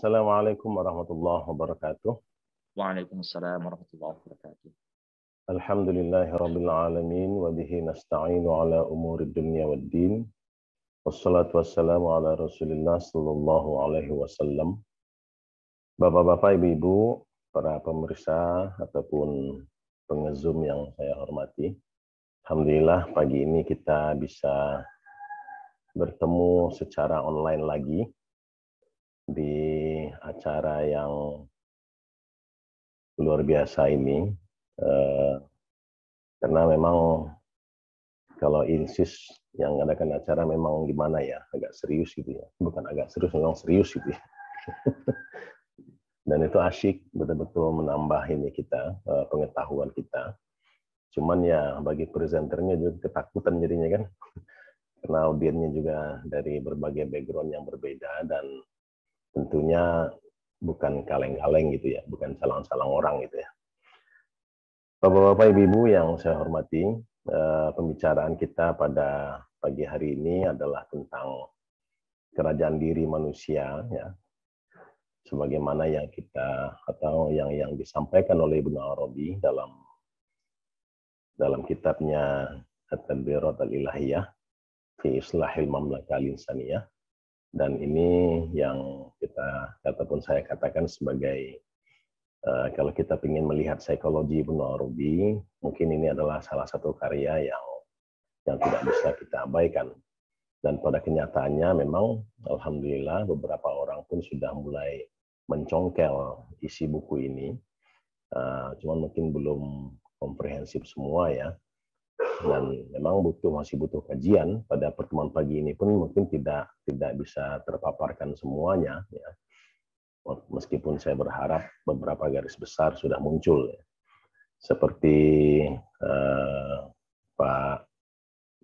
Assalamualaikum warahmatullahi wabarakatuh. Waalaikumsalam warahmatullahi wabarakatuh. Alhamdulillahi rabbil alamin wa bihi nasta'inu ala umuri dunya din. Wassalatu wassalamu ala Rasulillah sallallahu alaihi wasallam. Bapak-bapak, ibu-ibu, para pemirsa ataupun pengezum yang saya hormati. Alhamdulillah pagi ini kita bisa bertemu secara online lagi di acara yang luar biasa ini eh, karena memang kalau insis yang mengadakan acara memang gimana ya agak serius gitu ya bukan agak serius memang serius gitu ya dan itu asyik betul-betul menambah ini kita eh, pengetahuan kita cuman ya bagi presenternya juga ketakutan jadinya kan karena audiennya juga dari berbagai background yang berbeda dan tentunya bukan kaleng-kaleng gitu ya, bukan salang-salang orang gitu ya. Bapak-bapak, ibu-ibu yang saya hormati, eh, pembicaraan kita pada pagi hari ini adalah tentang kerajaan diri manusia ya. Sebagaimana yang kita atau yang yang disampaikan oleh Ibnu Arabi dalam dalam kitabnya At-Tanbirat al-Ilahiyah fi Islahil Mamlakah dan ini yang kita ataupun saya katakan sebagai uh, kalau kita ingin melihat psikologi Ibnu Arabi, mungkin ini adalah salah satu karya yang yang tidak bisa kita abaikan. Dan pada kenyataannya memang alhamdulillah beberapa orang pun sudah mulai mencongkel isi buku ini. Uh, cuman mungkin belum komprehensif semua ya dan memang butuh masih butuh kajian pada pertemuan pagi ini pun mungkin tidak tidak bisa terpaparkan semuanya ya meskipun saya berharap beberapa garis besar sudah muncul ya. seperti eh, Pak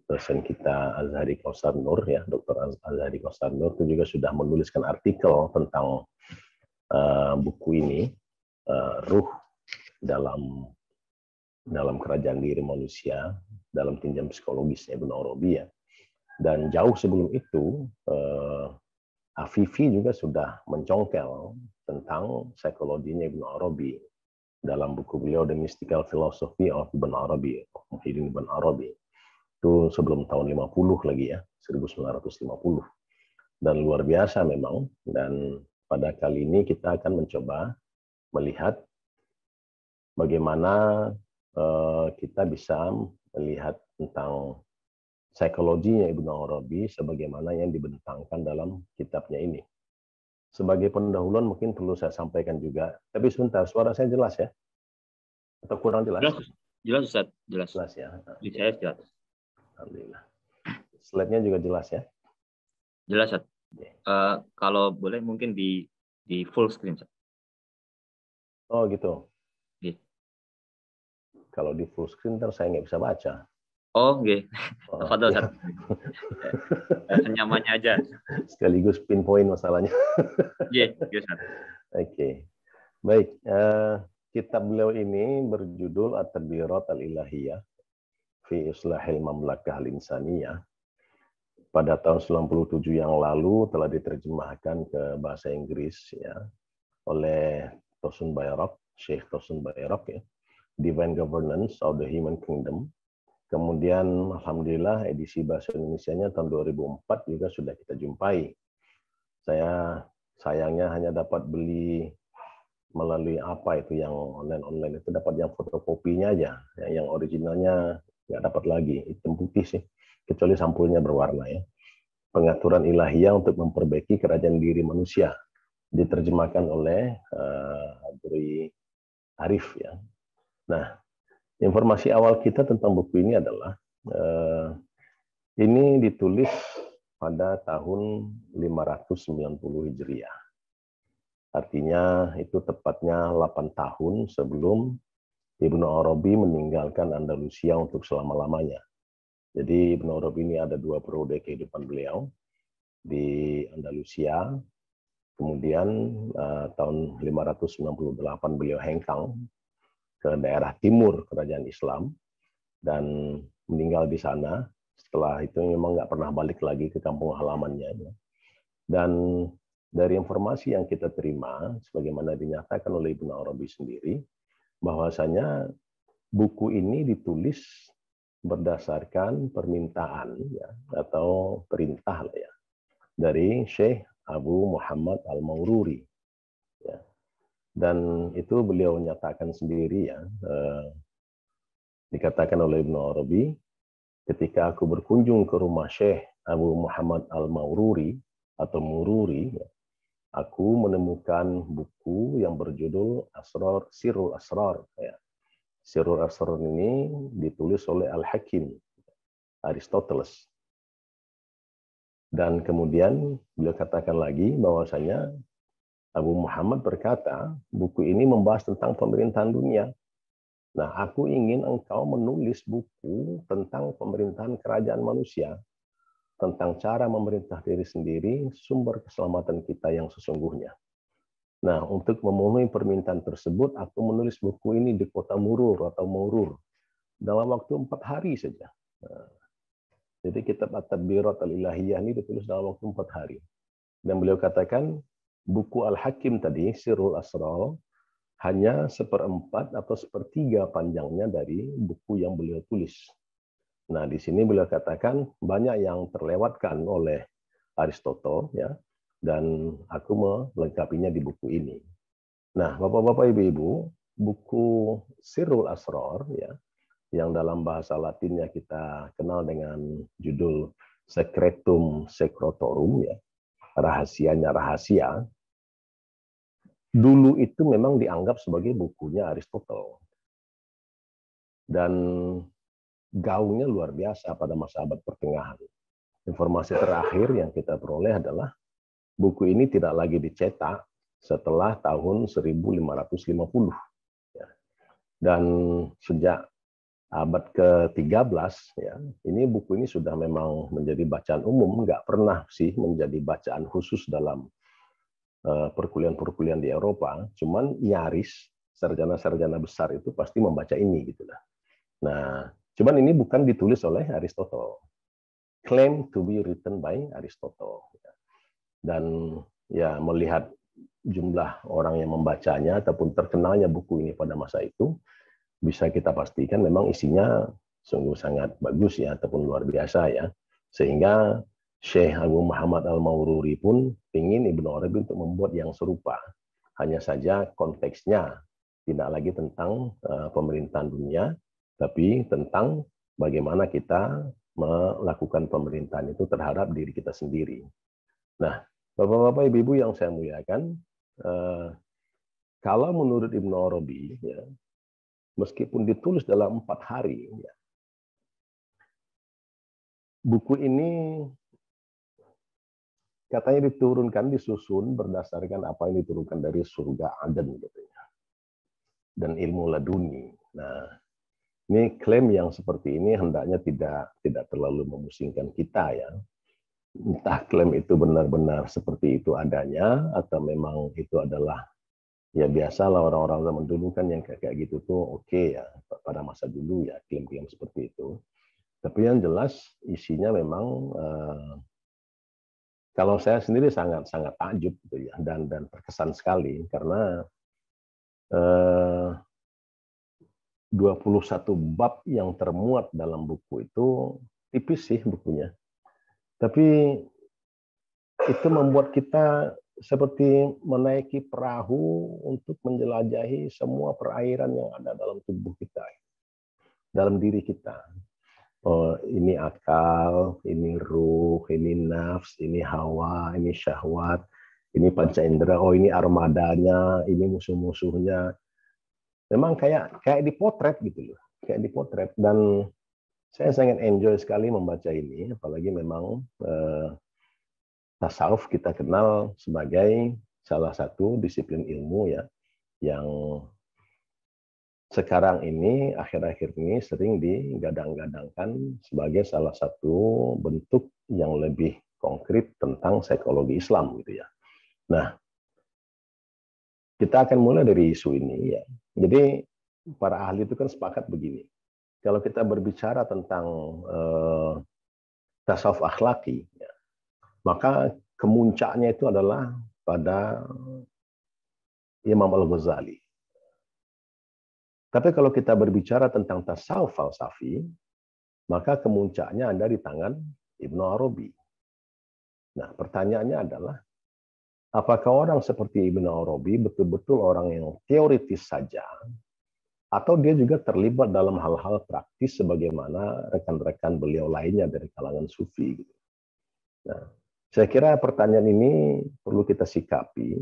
dosen kita Azhari Kausar Nur ya Dokter Azhari Kausar Nur itu juga sudah menuliskan artikel tentang eh, buku ini eh, ruh dalam dalam kerajaan diri manusia dalam tinjam psikologis Ibn Arabi ya. Dan jauh sebelum itu eh, Afifi juga sudah mencongkel tentang psikologinya Ibn Arabi dalam buku beliau The Mystical Philosophy of Ibn Arabi, Muhyiddin Ibn Arabi. Itu sebelum tahun 50 lagi ya, 1950. Dan luar biasa memang. Dan pada kali ini kita akan mencoba melihat bagaimana Eh, kita bisa melihat tentang psikologinya Ibnu Arabi sebagaimana yang dibentangkan dalam kitabnya ini. Sebagai pendahuluan mungkin perlu saya sampaikan juga, tapi sebentar suara saya jelas ya? Atau kurang jelas? Jelas, jelas Ustaz, jelas. Jelas ya. Saya jelas. Alhamdulillah. Slide-nya juga jelas ya? Jelas, Ustaz. Uh, kalau boleh mungkin di di full screen, Ustaz. Oh, gitu. Kalau di full screen terus saya nggak bisa baca. Oh, oke. Okay. Oh, Fadol, ya. Senyamannya aja. Sekaligus pinpoint masalahnya. Iya, yeah, Oke. Okay. Baik, uh, kitab beliau ini berjudul At-Tabirat Al-Ilahiyah fi Islahil Mamlakah Al-Insaniyah. Pada tahun 97 yang lalu telah diterjemahkan ke bahasa Inggris ya oleh Tosun Bayrak, Syekh Tosun Bayrak ya Divine Governance of the Human Kingdom. Kemudian Alhamdulillah edisi bahasa Indonesia-nya tahun 2004 juga sudah kita jumpai. Saya sayangnya hanya dapat beli melalui apa itu yang online-online itu dapat yang fotokopinya aja, yang originalnya nggak dapat lagi, hitam putih sih, kecuali sampulnya berwarna ya. Pengaturan ilahiyah untuk memperbaiki kerajaan diri manusia diterjemahkan oleh uh, eh, Abduri Arif ya Nah, informasi awal kita tentang buku ini adalah eh, ini ditulis pada tahun 590 Hijriah. Artinya itu tepatnya 8 tahun sebelum Ibnu Arabi meninggalkan Andalusia untuk selama-lamanya. Jadi Ibnu Arabi ini ada dua periode kehidupan beliau di Andalusia. Kemudian eh, tahun 598 beliau hengkang ke daerah timur kerajaan Islam dan meninggal di sana. Setelah itu memang nggak pernah balik lagi ke kampung halamannya. Dan dari informasi yang kita terima, sebagaimana dinyatakan oleh Ibnu Arabi sendiri, bahwasanya buku ini ditulis berdasarkan permintaan ya, atau perintah ya, dari Syekh Abu Muhammad Al-Maururi dan itu beliau nyatakan sendiri ya eh, dikatakan oleh Ibnu Arabi ketika aku berkunjung ke rumah Syekh Abu Muhammad Al-Maururi atau Mururi aku menemukan buku yang berjudul Asrar Sirul Asrar ya. Sirul Asrar ini ditulis oleh Al-Hakim Aristoteles dan kemudian beliau katakan lagi bahwasanya Abu Muhammad berkata, buku ini membahas tentang pemerintahan dunia. Nah, aku ingin engkau menulis buku tentang pemerintahan kerajaan manusia, tentang cara memerintah diri sendiri, sumber keselamatan kita yang sesungguhnya. Nah, untuk memenuhi permintaan tersebut, aku menulis buku ini di kota Murur atau Murur dalam waktu empat hari saja. Nah, jadi kitab At-Tabirat al-Ilahiyah ini ditulis dalam waktu empat hari. Dan beliau katakan, buku Al-Hakim tadi, Sirul Asrar hanya seperempat atau sepertiga panjangnya dari buku yang beliau tulis. Nah, di sini beliau katakan banyak yang terlewatkan oleh Aristoteles ya, dan aku melengkapinya di buku ini. Nah, Bapak-bapak, Ibu-ibu, buku Sirul Asror ya, yang dalam bahasa Latinnya kita kenal dengan judul Secretum Secretorum ya, rahasianya rahasia dulu itu memang dianggap sebagai bukunya Aristoteles Dan gaungnya luar biasa pada masa abad pertengahan. Informasi terakhir yang kita peroleh adalah buku ini tidak lagi dicetak setelah tahun 1550. Ya. Dan sejak abad ke-13 ya ini buku ini sudah memang menjadi bacaan umum nggak pernah sih menjadi bacaan khusus dalam Eh, perkuliahan-perkuliahan di Eropa, cuman nyaris sarjana-sarjana besar itu pasti membaca ini gitu lah. Nah, cuman ini bukan ditulis oleh Aristotle. Claim to be written by Aristotle. Ya. Dan ya melihat jumlah orang yang membacanya ataupun terkenalnya buku ini pada masa itu bisa kita pastikan memang isinya sungguh sangat bagus ya ataupun luar biasa ya sehingga Syekh Abu Muhammad Al-Maururi pun ingin Ibnu Arabi untuk membuat yang serupa. Hanya saja konteksnya tidak lagi tentang eh, pemerintahan dunia, tapi tentang bagaimana kita melakukan pemerintahan itu terhadap diri kita sendiri. Nah, Bapak-bapak, Ibu-ibu yang saya muliakan, eh, kalau menurut Ibnu Arabi, ya, meskipun ditulis dalam empat hari, ya, buku ini katanya diturunkan disusun berdasarkan apa yang diturunkan dari surga Aden katanya gitu dan ilmu laduni. Nah, ini klaim yang seperti ini hendaknya tidak tidak terlalu memusingkan kita ya. Entah klaim itu benar-benar seperti itu adanya atau memang itu adalah ya biasa lah orang-orang zaman dulu kan yang kayak gitu tuh oke okay ya pada masa dulu ya klaim-klaim seperti itu. Tapi yang jelas isinya memang uh, kalau saya sendiri sangat sangat takjub gitu ya, dan dan terkesan sekali karena eh, 21 bab yang termuat dalam buku itu tipis sih bukunya. Tapi itu membuat kita seperti menaiki perahu untuk menjelajahi semua perairan yang ada dalam tubuh kita, dalam diri kita oh, ini akal, ini ruh, ini nafs, ini hawa, ini syahwat, ini panca indera, oh ini armadanya, ini musuh-musuhnya. Memang kayak kayak dipotret gitu loh, kayak dipotret dan saya sangat enjoy sekali membaca ini, apalagi memang eh, tasawuf kita kenal sebagai salah satu disiplin ilmu ya yang sekarang ini akhir-akhir ini sering digadang-gadangkan sebagai salah satu bentuk yang lebih konkret tentang psikologi Islam gitu ya. Nah, kita akan mulai dari isu ini ya. Jadi para ahli itu kan sepakat begini. Kalau kita berbicara tentang eh, tasawuf akhlaki, ya, maka kemuncaknya itu adalah pada Imam Al Ghazali tapi kalau kita berbicara tentang tasawuf falsafi, maka kemuncaknya ada di tangan Ibnu Arabi. Nah, pertanyaannya adalah, apakah orang seperti Ibnu Arabi betul-betul orang yang teoritis saja, atau dia juga terlibat dalam hal-hal praktis sebagaimana rekan-rekan beliau lainnya dari kalangan sufi? Nah, saya kira pertanyaan ini perlu kita sikapi,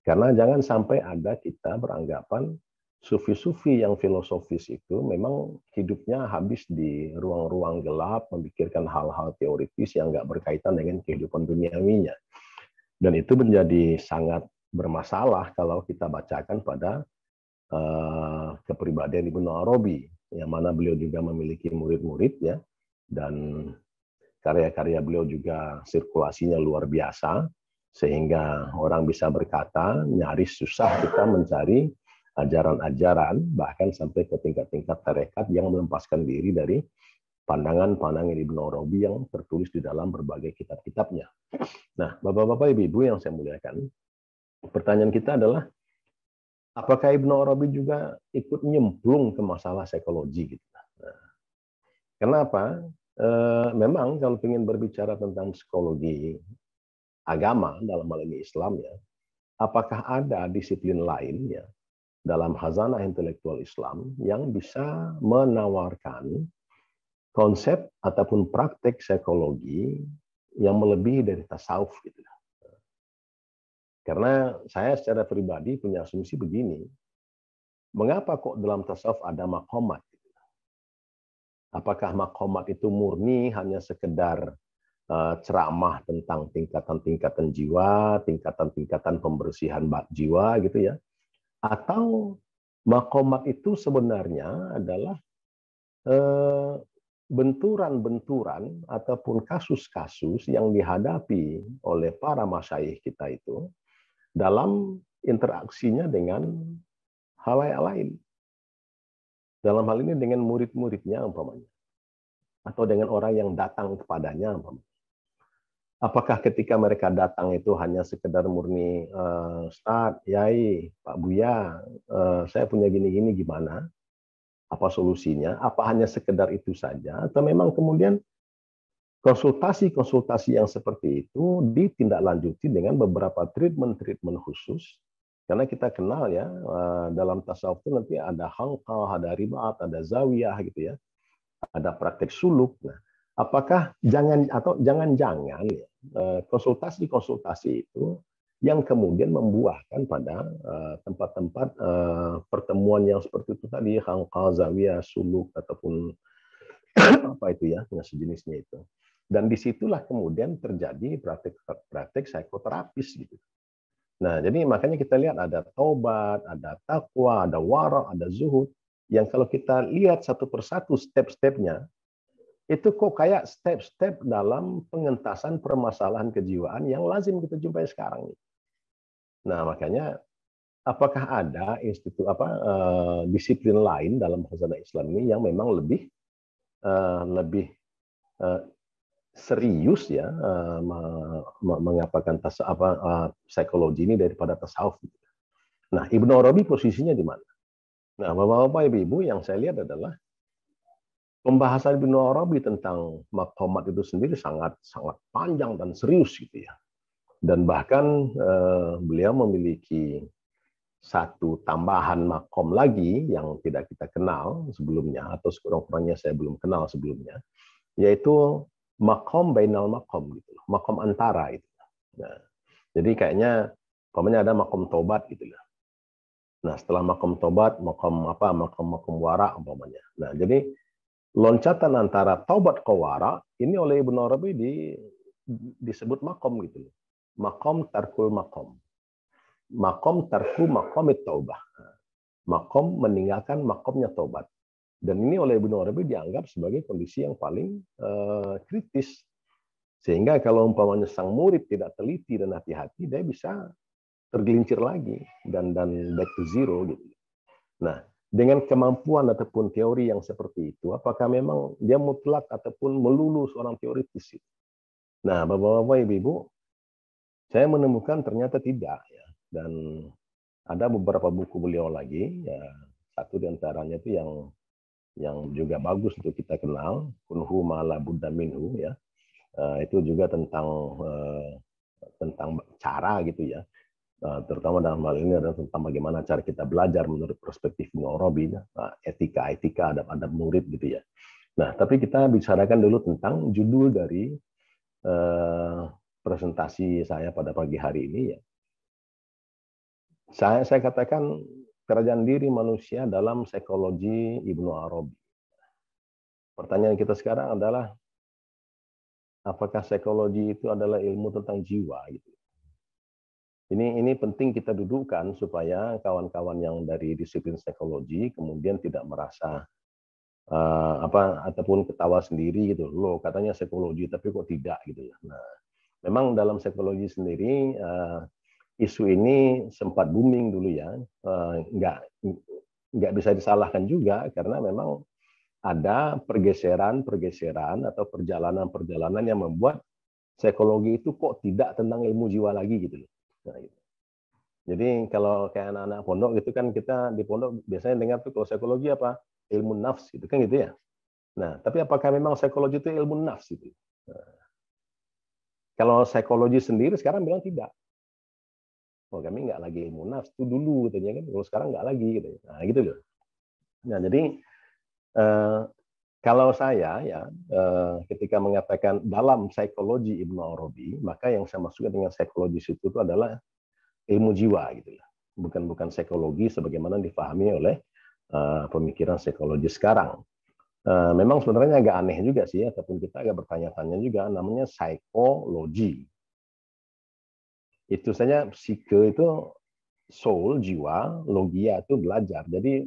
karena jangan sampai ada kita beranggapan sufi-sufi yang filosofis itu memang hidupnya habis di ruang-ruang gelap, memikirkan hal-hal teoritis yang nggak berkaitan dengan kehidupan duniawinya. Dan itu menjadi sangat bermasalah kalau kita bacakan pada uh, kepribadian Ibnu Arabi, yang mana beliau juga memiliki murid-murid ya, dan karya-karya beliau juga sirkulasinya luar biasa, sehingga orang bisa berkata nyaris susah kita mencari ajaran-ajaran bahkan sampai ke tingkat-tingkat tarekat yang melepaskan diri dari pandangan-pandangan Ibnu Arabi yang tertulis di dalam berbagai kitab-kitabnya. Nah, Bapak-bapak, Ibu-ibu yang saya muliakan, pertanyaan kita adalah apakah Ibnu Arabi juga ikut nyemplung ke masalah psikologi gitu. Nah, kenapa? Eh, memang kalau ingin berbicara tentang psikologi agama dalam hal ini Islam ya, apakah ada disiplin lain ya dalam khazanah intelektual Islam yang bisa menawarkan konsep ataupun praktek psikologi yang melebihi dari tasawuf gitu. Karena saya secara pribadi punya asumsi begini, mengapa kok dalam tasawuf ada makomat? Apakah makomat itu murni hanya sekedar eh, ceramah tentang tingkatan-tingkatan jiwa, tingkatan-tingkatan pembersihan jiwa gitu ya? Atau makomat itu sebenarnya adalah eh, benturan-benturan ataupun kasus-kasus yang dihadapi oleh para masyaih kita itu dalam interaksinya dengan halayak lain. Dalam hal ini dengan murid-muridnya umpamanya. Atau dengan orang yang datang kepadanya umpamanya apakah ketika mereka datang itu hanya sekedar murni uh, eh, start Yai, Pak Buya, uh, saya punya gini-gini gimana? Apa solusinya? Apa hanya sekedar itu saja? Atau memang kemudian konsultasi-konsultasi yang seperti itu ditindaklanjuti dengan beberapa treatment-treatment khusus karena kita kenal ya eh, dalam tasawuf itu nanti ada hangkal, ada ribat, ada zawiyah gitu ya, ada praktek suluk. Nah, apakah jangan atau jangan-jangan ya, eh, konsultasi-konsultasi itu yang kemudian membuahkan pada eh, tempat-tempat eh, pertemuan yang seperti itu tadi hangkal, zawiyah, suluk ataupun apa itu ya yang sejenisnya itu. Dan disitulah kemudian terjadi praktek-praktek psikoterapis gitu. Nah, jadi makanya kita lihat ada taubat, ada takwa, ada wara, ada zuhud. Yang kalau kita lihat satu persatu step-stepnya, itu kok kayak step-step dalam pengentasan permasalahan kejiwaan yang lazim kita jumpai sekarang nih. Nah, makanya apakah ada institut apa eh, disiplin lain dalam khazanah Islam ini yang memang lebih eh, lebih eh, serius ya eh, mengapakan tas apa eh, psikologi ini daripada tasawuf. Nah, Ibnu Arabi posisinya di mana? Nah, Bapak-bapak Ibu-ibu yang saya lihat adalah pembahasan Ibnu Arabi tentang makomat itu sendiri sangat sangat panjang dan serius gitu ya. Dan bahkan eh, beliau memiliki satu tambahan makom lagi yang tidak kita kenal sebelumnya atau sekurang-kurangnya saya belum kenal sebelumnya yaitu makom bainal makom gitu loh makom antara itu nah, jadi kayaknya pokoknya ada makom tobat gitu loh nah setelah makom tobat makom apa makom makom wara umpamanya nah jadi loncatan antara taubat kowara ini oleh Ibnu Arabi di, disebut makom gitu loh. Makom tarkul makom. Makom tarku makom taubah. Makom meninggalkan makomnya taubat. Dan ini oleh Ibnu Arabi dianggap sebagai kondisi yang paling uh, kritis. Sehingga kalau umpamanya sang murid tidak teliti dan hati-hati, dia bisa tergelincir lagi dan dan back to zero gitu. Nah, dengan kemampuan ataupun teori yang seperti itu, apakah memang dia mutlak ataupun melulu seorang teoritis? Nah, bapak-bapak, ibu-ibu, saya menemukan ternyata tidak. Ya. Dan ada beberapa buku beliau lagi, ya, satu antaranya itu yang yang juga bagus untuk kita kenal, Kunhu Mala Buddha Minhu, ya. Eh, itu juga tentang eh, tentang cara gitu ya Eh, terutama dalam hal ini adalah tentang bagaimana cara kita belajar menurut perspektif Bung ya. nah, etika, etika, adab-adab murid gitu ya. Nah, tapi kita bicarakan dulu tentang judul dari eh, presentasi saya pada pagi hari ini ya. Saya, saya katakan kerajaan diri manusia dalam psikologi Ibnu Arabi. Pertanyaan kita sekarang adalah apakah psikologi itu adalah ilmu tentang jiwa gitu ini ini penting kita dudukkan supaya kawan-kawan yang dari disiplin psikologi kemudian tidak merasa uh, apa ataupun ketawa sendiri gitu loh katanya psikologi tapi kok tidak gitu ya. Nah, memang dalam psikologi sendiri uh, isu ini sempat booming dulu ya uh, nggak nggak bisa disalahkan juga karena memang ada pergeseran-pergeseran atau perjalanan-perjalanan yang membuat psikologi itu kok tidak tentang ilmu jiwa lagi gitu loh. Nah, gitu. Jadi kalau kayak anak-anak pondok gitu kan kita di pondok biasanya dengar tuh kalau psikologi apa ilmu nafs gitu kan gitu ya. Nah tapi apakah memang psikologi itu ilmu nafs itu? Nah, kalau psikologi sendiri sekarang bilang tidak. Oh kami nggak lagi ilmu nafs itu dulu katanya kan. Kalau sekarang nggak lagi gitu. Ya. Nah gitu loh. Nah jadi eh, kalau saya ya eh, ketika mengatakan dalam psikologi Ibnu Arabi, maka yang saya maksudkan dengan psikologi situ itu adalah ilmu jiwa gitu ya. Bukan bukan psikologi sebagaimana difahami oleh eh, pemikiran psikologi sekarang. Eh, memang sebenarnya agak aneh juga sih ataupun kita agak bertanya-tanya juga namanya psikologi. Itu saja psike itu soul, jiwa, logia itu belajar. Jadi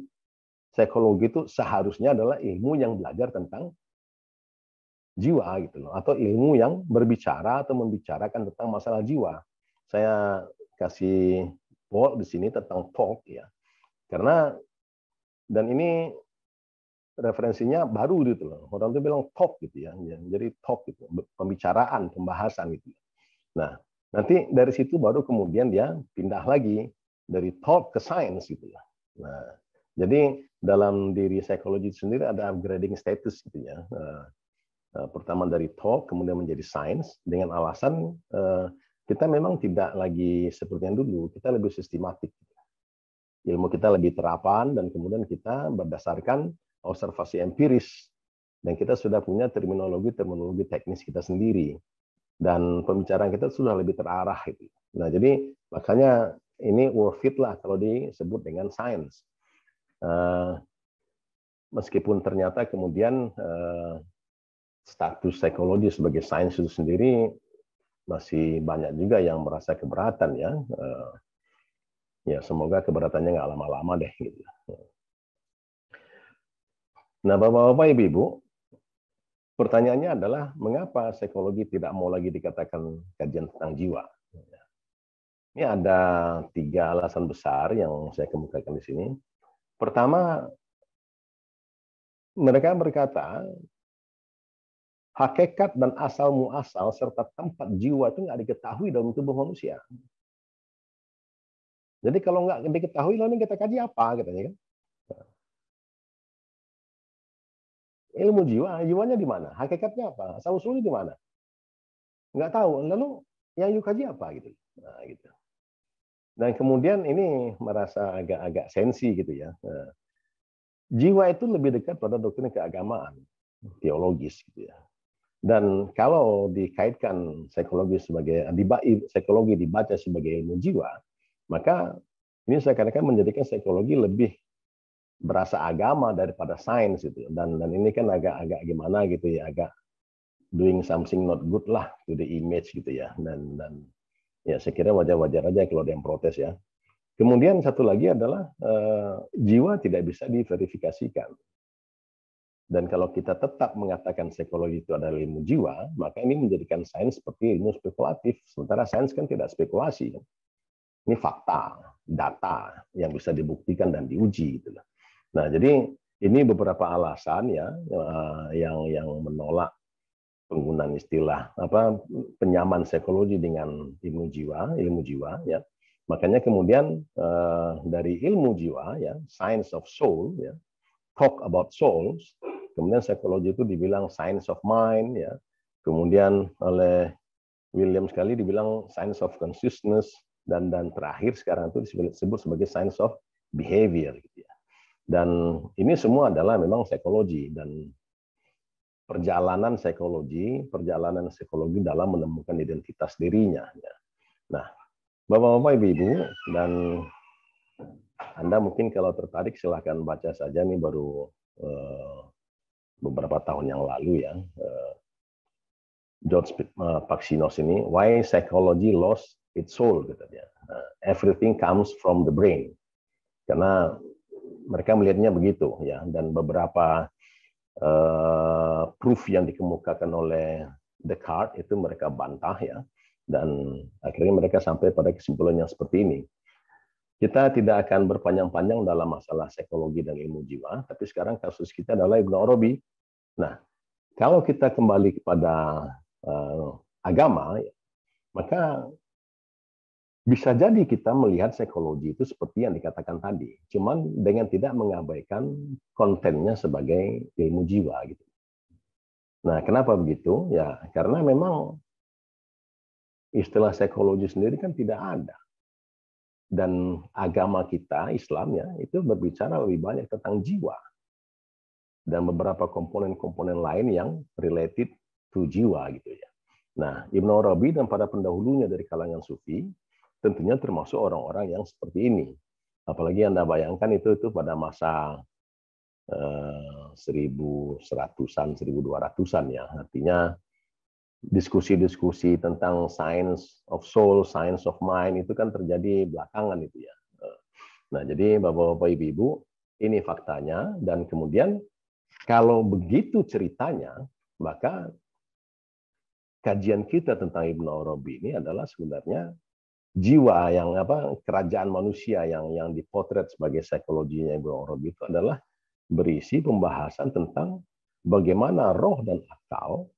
Psikologi itu seharusnya adalah ilmu yang belajar tentang jiwa gitu loh atau ilmu yang berbicara atau membicarakan tentang masalah jiwa. Saya kasih quote di sini tentang talk ya. Karena dan ini referensinya baru gitu loh. Orang tuh bilang talk gitu ya. ya jadi talk gitu, pembicaraan, pembahasan gitu. Nah, nanti dari situ baru kemudian dia pindah lagi dari talk ke science gitu ya. Nah, jadi dalam diri psikologi sendiri ada upgrading status gitu ya. Eh, eh, pertama dari talk kemudian menjadi science dengan alasan eh, kita memang tidak lagi seperti yang dulu, kita lebih sistematik. Ilmu kita lebih terapan dan kemudian kita berdasarkan observasi empiris dan kita sudah punya terminologi-terminologi teknis kita sendiri dan pembicaraan kita sudah lebih terarah gitu. Nah, jadi makanya ini worth it lah kalau disebut dengan science. Eh, meskipun ternyata kemudian eh, status psikologi sebagai sains itu sendiri masih banyak juga yang merasa keberatan ya. Eh, ya semoga keberatannya nggak lama-lama deh gitu. Nah bapak-bapak ibu-ibu, pertanyaannya adalah mengapa psikologi tidak mau lagi dikatakan kajian tentang jiwa? Ini ada tiga alasan besar yang saya kemukakan di sini. Pertama, mereka berkata hakikat dan asal muasal serta tempat jiwa itu nggak diketahui dalam tubuh manusia. Jadi kalau nggak diketahui, lalu kita kaji apa katanya kan? Nah. Ilmu jiwa, jiwanya di mana? Hakikatnya apa? Asal usulnya di mana? Nggak tahu. Lalu yang you kaji apa gitu? Nah, gitu. Dan kemudian ini merasa agak-agak sensi gitu ya. Nah, jiwa itu lebih dekat pada doktrin keagamaan, teologis gitu ya. Dan kalau dikaitkan psikologi sebagai psikologi dibaca sebagai ilmu jiwa, maka ini seakan-akan menjadikan psikologi lebih berasa agama daripada sains itu Dan dan ini kan agak-agak gimana gitu ya, agak doing something not good lah to the image gitu ya. Dan dan Ya, saya kira wajar-wajar aja kalau ada yang protes ya. Kemudian satu lagi adalah eh, jiwa tidak bisa diverifikasikan. Dan kalau kita tetap mengatakan psikologi itu adalah ilmu jiwa, maka ini menjadikan sains seperti ilmu spekulatif. Sementara sains kan tidak spekulasi. Ini fakta, data yang bisa dibuktikan dan diuji. Gitu nah, jadi ini beberapa alasan ya eh, yang yang menolak penggunaan istilah apa penyaman psikologi dengan ilmu jiwa, ilmu jiwa ya. Makanya kemudian uh, dari ilmu jiwa ya, science of soul ya, talk about souls, kemudian psikologi itu dibilang science of mind ya. Kemudian oleh William sekali dibilang science of consciousness dan dan terakhir sekarang itu disebut sebagai science of behavior gitu ya. Dan ini semua adalah memang psikologi dan perjalanan psikologi, perjalanan psikologi dalam menemukan identitas dirinya. Ya. Nah, Bapak-bapak, Ibu-ibu dan Anda mungkin kalau tertarik silahkan baca saja nih baru eh, beberapa tahun yang lalu ya eh, George eh, Paxinos ini Why Psychology Lost Its Soul gitu dia. Nah, Everything comes from the brain. Karena mereka melihatnya begitu ya dan beberapa uh, proof yang dikemukakan oleh The Card itu mereka bantah ya dan akhirnya mereka sampai pada kesimpulan yang seperti ini. Kita tidak akan berpanjang-panjang dalam masalah psikologi dan ilmu jiwa, tapi sekarang kasus kita adalah Ibnu Arabi. Nah, kalau kita kembali kepada uh, agama, ya, maka bisa jadi kita melihat psikologi itu seperti yang dikatakan tadi, cuman dengan tidak mengabaikan kontennya sebagai ilmu jiwa gitu. Nah, kenapa begitu? Ya, karena memang istilah psikologi sendiri kan tidak ada. Dan agama kita, Islam ya, itu berbicara lebih banyak tentang jiwa. Dan beberapa komponen-komponen lain yang related to jiwa gitu ya. Nah, Ibn Arabi dan para pendahulunya dari kalangan sufi tentunya termasuk orang-orang yang seperti ini. Apalagi Anda bayangkan itu itu pada masa eh, seribu seratusan, seribu dua ratusan ya. Artinya diskusi-diskusi tentang science of soul, science of mind itu kan terjadi belakangan itu ya. Nah, jadi Bapak-bapak Ibu-ibu, ini faktanya dan kemudian kalau begitu ceritanya, maka kajian kita tentang Ibnu Arabi ini adalah sebenarnya jiwa yang apa kerajaan manusia yang yang dipotret sebagai psikologinya Ibu Rob itu adalah berisi pembahasan tentang bagaimana roh dan akal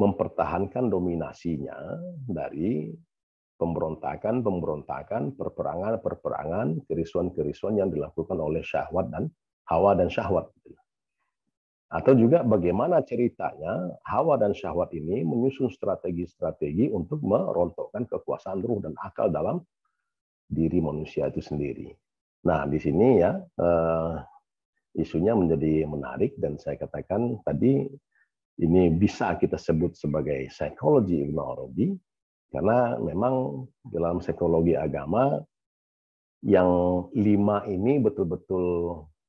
mempertahankan dominasinya dari pemberontakan-pemberontakan, perperangan-perperangan, kerisuan kerisuan yang dilakukan oleh syahwat dan hawa dan syahwat. Atau juga bagaimana ceritanya hawa dan syahwat ini menyusun strategi-strategi untuk merontokkan kekuasaan ruh dan akal dalam diri manusia itu sendiri. Nah, di sini ya eh, isunya menjadi menarik dan saya katakan tadi ini bisa kita sebut sebagai psikologi ignorobi karena memang dalam psikologi agama yang lima ini betul-betul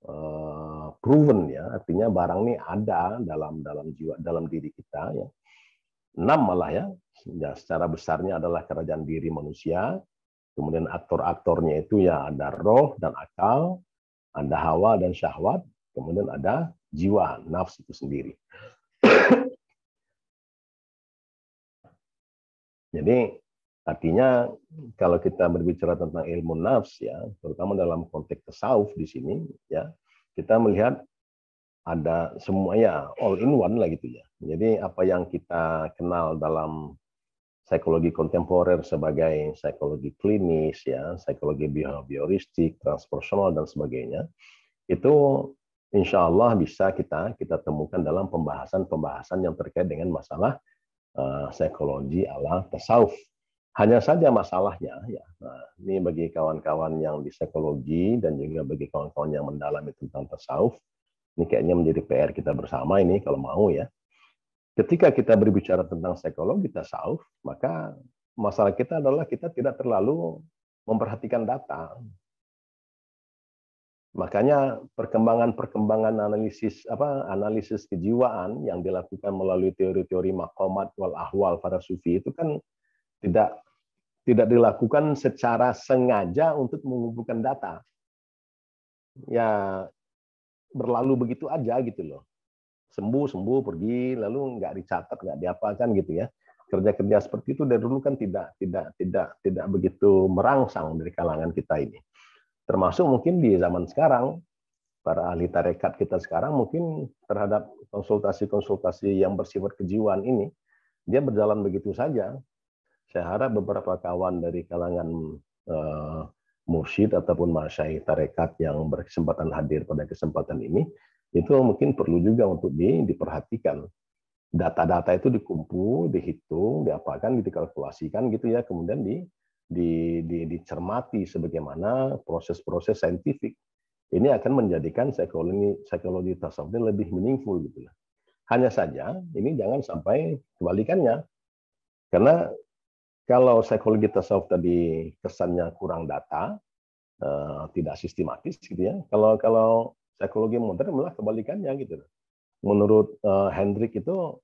eh, proven ya, artinya barang ini ada dalam dalam jiwa dalam diri kita ya. Enam malah ya, ya secara besarnya adalah kerajaan diri manusia. Kemudian aktor-aktornya itu ya ada roh dan akal, ada hawa dan syahwat, kemudian ada jiwa, nafsu itu sendiri. Jadi artinya kalau kita berbicara tentang ilmu nafs ya, terutama dalam konteks tasawuf di sini ya, kita melihat ada semuanya all in one lah gitu ya. Jadi apa yang kita kenal dalam psikologi kontemporer sebagai psikologi klinis ya, psikologi behavioristik, transpersonal dan sebagainya itu insya Allah bisa kita kita temukan dalam pembahasan-pembahasan yang terkait dengan masalah uh, psikologi ala tasawuf hanya saja masalahnya, ya, nah, ini bagi kawan-kawan yang di psikologi dan juga bagi kawan-kawan yang mendalami tentang tasawuf, ini kayaknya menjadi PR kita bersama ini kalau mau ya. Ketika kita berbicara tentang psikologi tasawuf, maka masalah kita adalah kita tidak terlalu memperhatikan data. Makanya perkembangan-perkembangan analisis apa analisis kejiwaan yang dilakukan melalui teori-teori makomat wal ahwal para sufi itu kan tidak tidak dilakukan secara sengaja untuk mengumpulkan data. Ya berlalu begitu aja gitu loh. Sembuh sembuh pergi lalu nggak dicatat nggak diapakan gitu ya. Kerja-kerja seperti itu dari dulu kan tidak tidak tidak tidak begitu merangsang dari kalangan kita ini. Termasuk mungkin di zaman sekarang para ahli tarekat kita sekarang mungkin terhadap konsultasi-konsultasi yang bersifat kejiwaan ini dia berjalan begitu saja saya harap beberapa kawan dari kalangan uh, mursyid ataupun masyai tarekat yang berkesempatan hadir pada kesempatan ini itu mungkin perlu juga untuk di, diperhatikan data-data itu dikumpul, dihitung, diapakan, dikalkulasikan gitu ya, kemudian di, di, di dicermati sebagaimana proses-proses saintifik ini akan menjadikan psikologi psikologi tasawuf lebih meaningful gitu lah. Hanya saja ini jangan sampai kebalikannya. Karena kalau psikologi tasawuf tadi kesannya kurang data, uh, tidak sistematis gitu ya. Kalau kalau psikologi modern malah kebalikannya gitu. Menurut uh, Hendrik itu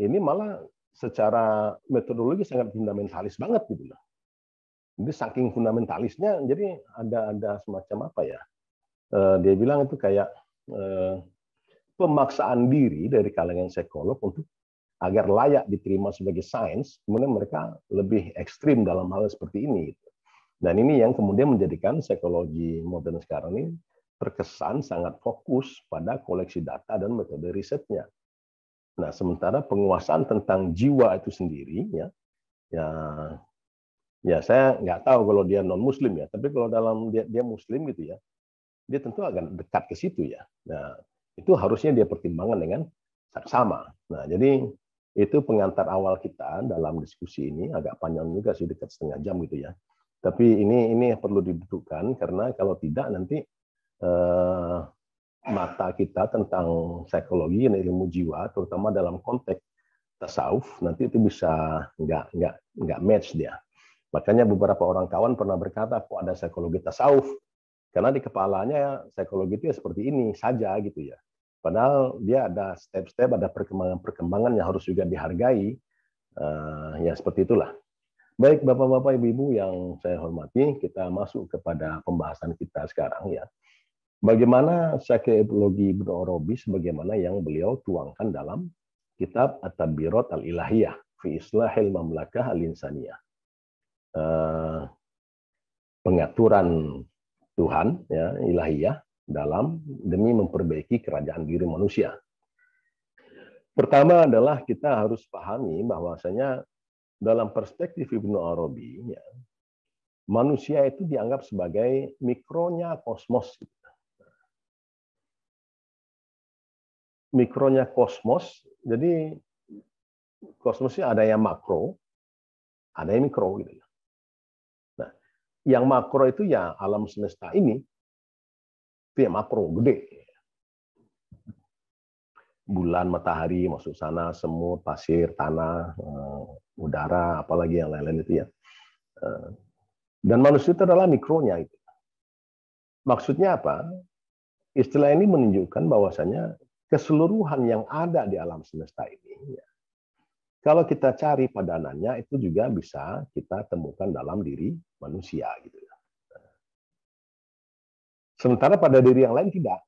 ini malah secara metodologi sangat fundamentalis banget gitu loh. Jadi saking fundamentalisnya, jadi ada ada semacam apa ya? Uh, dia bilang itu kayak uh, pemaksaan diri dari kalangan psikolog untuk agar layak diterima sebagai sains, kemudian mereka lebih ekstrim dalam hal seperti ini. Dan ini yang kemudian menjadikan psikologi modern sekarang ini terkesan sangat fokus pada koleksi data dan metode risetnya. Nah, sementara penguasaan tentang jiwa itu sendiri, ya, ya, ya saya nggak tahu kalau dia non Muslim ya, tapi kalau dalam dia, dia Muslim gitu ya, dia tentu akan dekat ke situ ya. Nah, itu harusnya dia pertimbangan dengan sama. Nah, jadi itu pengantar awal kita dalam diskusi ini agak panjang juga sih dekat setengah jam gitu ya. Tapi ini ini perlu dibutuhkan karena kalau tidak nanti eh, mata kita tentang psikologi dan ilmu jiwa terutama dalam konteks tasawuf nanti itu bisa nggak nggak nggak match dia. Makanya beberapa orang kawan pernah berkata kok ada psikologi tasawuf karena di kepalanya psikologi itu ya seperti ini saja gitu ya Padahal dia ada step-step, ada perkembangan-perkembangan yang harus juga dihargai. Eh, ya seperti itulah. Baik Bapak-Bapak, Ibu-Ibu yang saya hormati, kita masuk kepada pembahasan kita sekarang ya. Bagaimana sakepologi Ibnu Arabi sebagaimana yang beliau tuangkan dalam kitab At-Tabirat Al-Ilahiyah fi Islahil Mamlakah Al-Insaniyah. Uh, pengaturan Tuhan ya ilahiyah dalam demi memperbaiki kerajaan diri manusia. Pertama adalah kita harus pahami bahwasanya dalam perspektif Ibnu Arabi, ya, manusia itu dianggap sebagai mikronya kosmos. Mikronya kosmos, jadi kosmosnya ada yang makro, ada yang mikro gitu. Nah, yang makro itu ya alam semesta ini, ya makro gede. Bulan, matahari, masuk sana, semut, pasir, tanah, eh, udara, apalagi yang lain-lain itu ya. Eh, dan manusia itu adalah mikronya. Itu. Maksudnya apa? Istilah ini menunjukkan bahwasanya keseluruhan yang ada di alam semesta ini, ya. kalau kita cari padanannya itu juga bisa kita temukan dalam diri manusia gitu. Sementara pada diri yang lain tidak.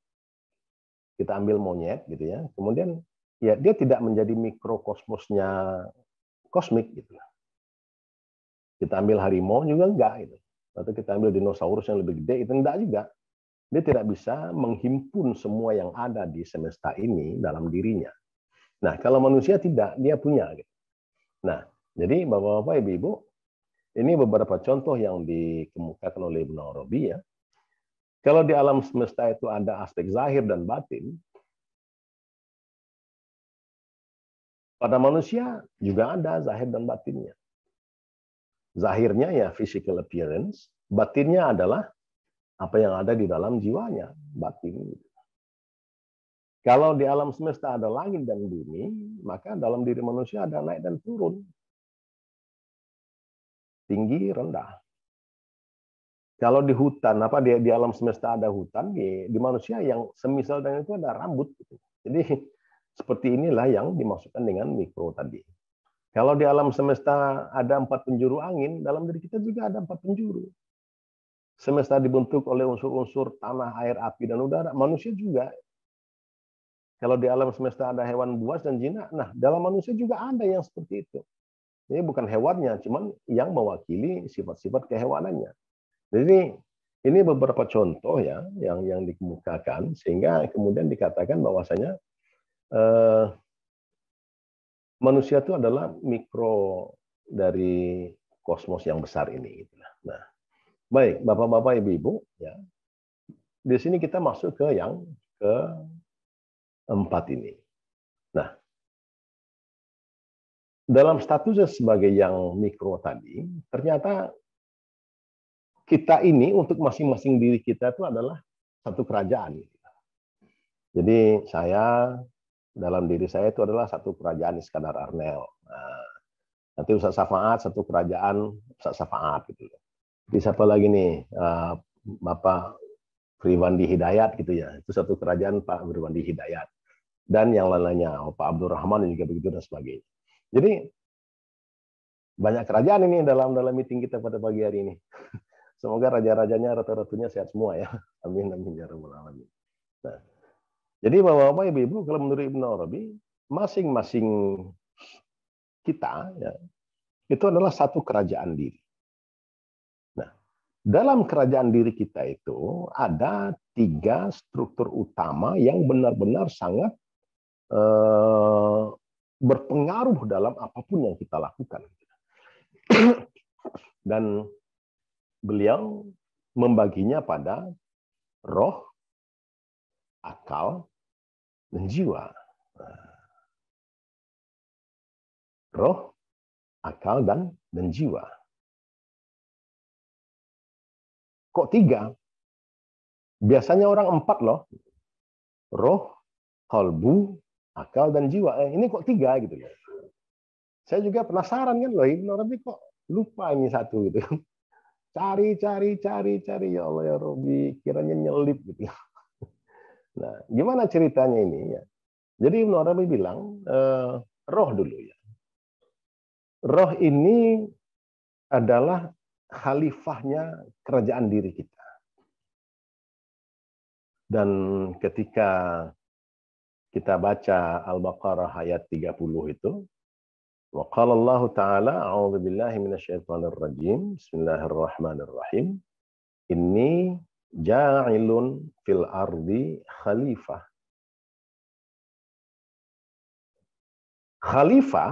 Kita ambil monyet gitu ya. Kemudian ya dia tidak menjadi mikrokosmosnya kosmik gitu. Kita ambil harimau juga enggak gitu. Atau kita ambil dinosaurus yang lebih gede itu enggak juga. Dia tidak bisa menghimpun semua yang ada di semesta ini dalam dirinya. Nah, kalau manusia tidak, dia punya. Gitu. Nah, jadi Bapak-Bapak, Ibu-Ibu, ini beberapa contoh yang dikemukakan oleh Ibnu Arabi ya kalau di alam semesta itu ada aspek zahir dan batin, pada manusia juga ada zahir dan batinnya. Zahirnya ya physical appearance, batinnya adalah apa yang ada di dalam jiwanya, batin. Kalau di alam semesta ada langit dan bumi, maka dalam diri manusia ada naik dan turun. Tinggi, rendah. Kalau di hutan, apa di, di alam semesta ada hutan, di, di manusia yang semisal dengan itu ada rambut. Gitu. Jadi seperti inilah yang dimaksudkan dengan mikro tadi. Kalau di alam semesta ada empat penjuru angin, dalam diri kita juga ada empat penjuru. Semesta dibentuk oleh unsur-unsur tanah, air, api, dan udara. Manusia juga. Kalau di alam semesta ada hewan buas dan jinak, nah dalam manusia juga ada yang seperti itu. Ini bukan hewannya, cuman yang mewakili sifat-sifat kehewanannya. Jadi ini beberapa contoh ya yang yang dikemukakan sehingga kemudian dikatakan bahwasanya eh, manusia itu adalah mikro dari kosmos yang besar ini. Nah, baik bapak-bapak ibu-ibu ya di sini kita masuk ke yang ke empat ini. Nah, dalam statusnya sebagai yang mikro tadi, ternyata kita ini untuk masing-masing diri kita itu adalah satu kerajaan. Jadi saya dalam diri saya itu adalah satu kerajaan Iskandar Arnel. Nah, nanti Ustaz Safaat satu kerajaan Ustaz Safaat gitu. Di siapa lagi nih eh, Bapak Pribandi Hidayat gitu ya. Itu satu kerajaan Pak Pribandi Hidayat. Dan yang lain-lainnya oh, Pak Abdul Rahman juga begitu dan sebagainya. Jadi banyak kerajaan ini dalam dalam meeting kita pada pagi hari ini. Semoga raja-rajanya, ratu-ratunya sehat semua ya. Amin, amin ya rabbal alamin. Nah, jadi bapak-bapak, ibu-ibu, kalau menurut Ibnu Arabi, masing-masing kita ya, itu adalah satu kerajaan diri. Nah, dalam kerajaan diri kita itu ada tiga struktur utama yang benar-benar sangat eh, berpengaruh dalam apapun yang kita lakukan. Dan beliau membaginya pada roh, akal, dan jiwa. Roh, akal, dan, dan jiwa. Kok tiga? Biasanya orang empat loh. Roh, kalbu, akal, dan jiwa. Eh, ini kok tiga gitu loh. Saya juga penasaran kan loh, ini orang kok lupa ini satu gitu. Cari, cari, cari, cari. Ya Allah ya Robi, kiranya nyelip gitu. Nah, gimana ceritanya ini ya? Jadi Ibnu Arabi bilang eh, roh dulu ya. Roh ini adalah khalifahnya kerajaan diri kita. Dan ketika kita baca Al-Baqarah ayat 30 itu, وقال الله تعالى أعوذ بالله من الشيطان الرجيم بسم الله الرحمن الرحيم إني جاعل في الأرض خليفة خليفة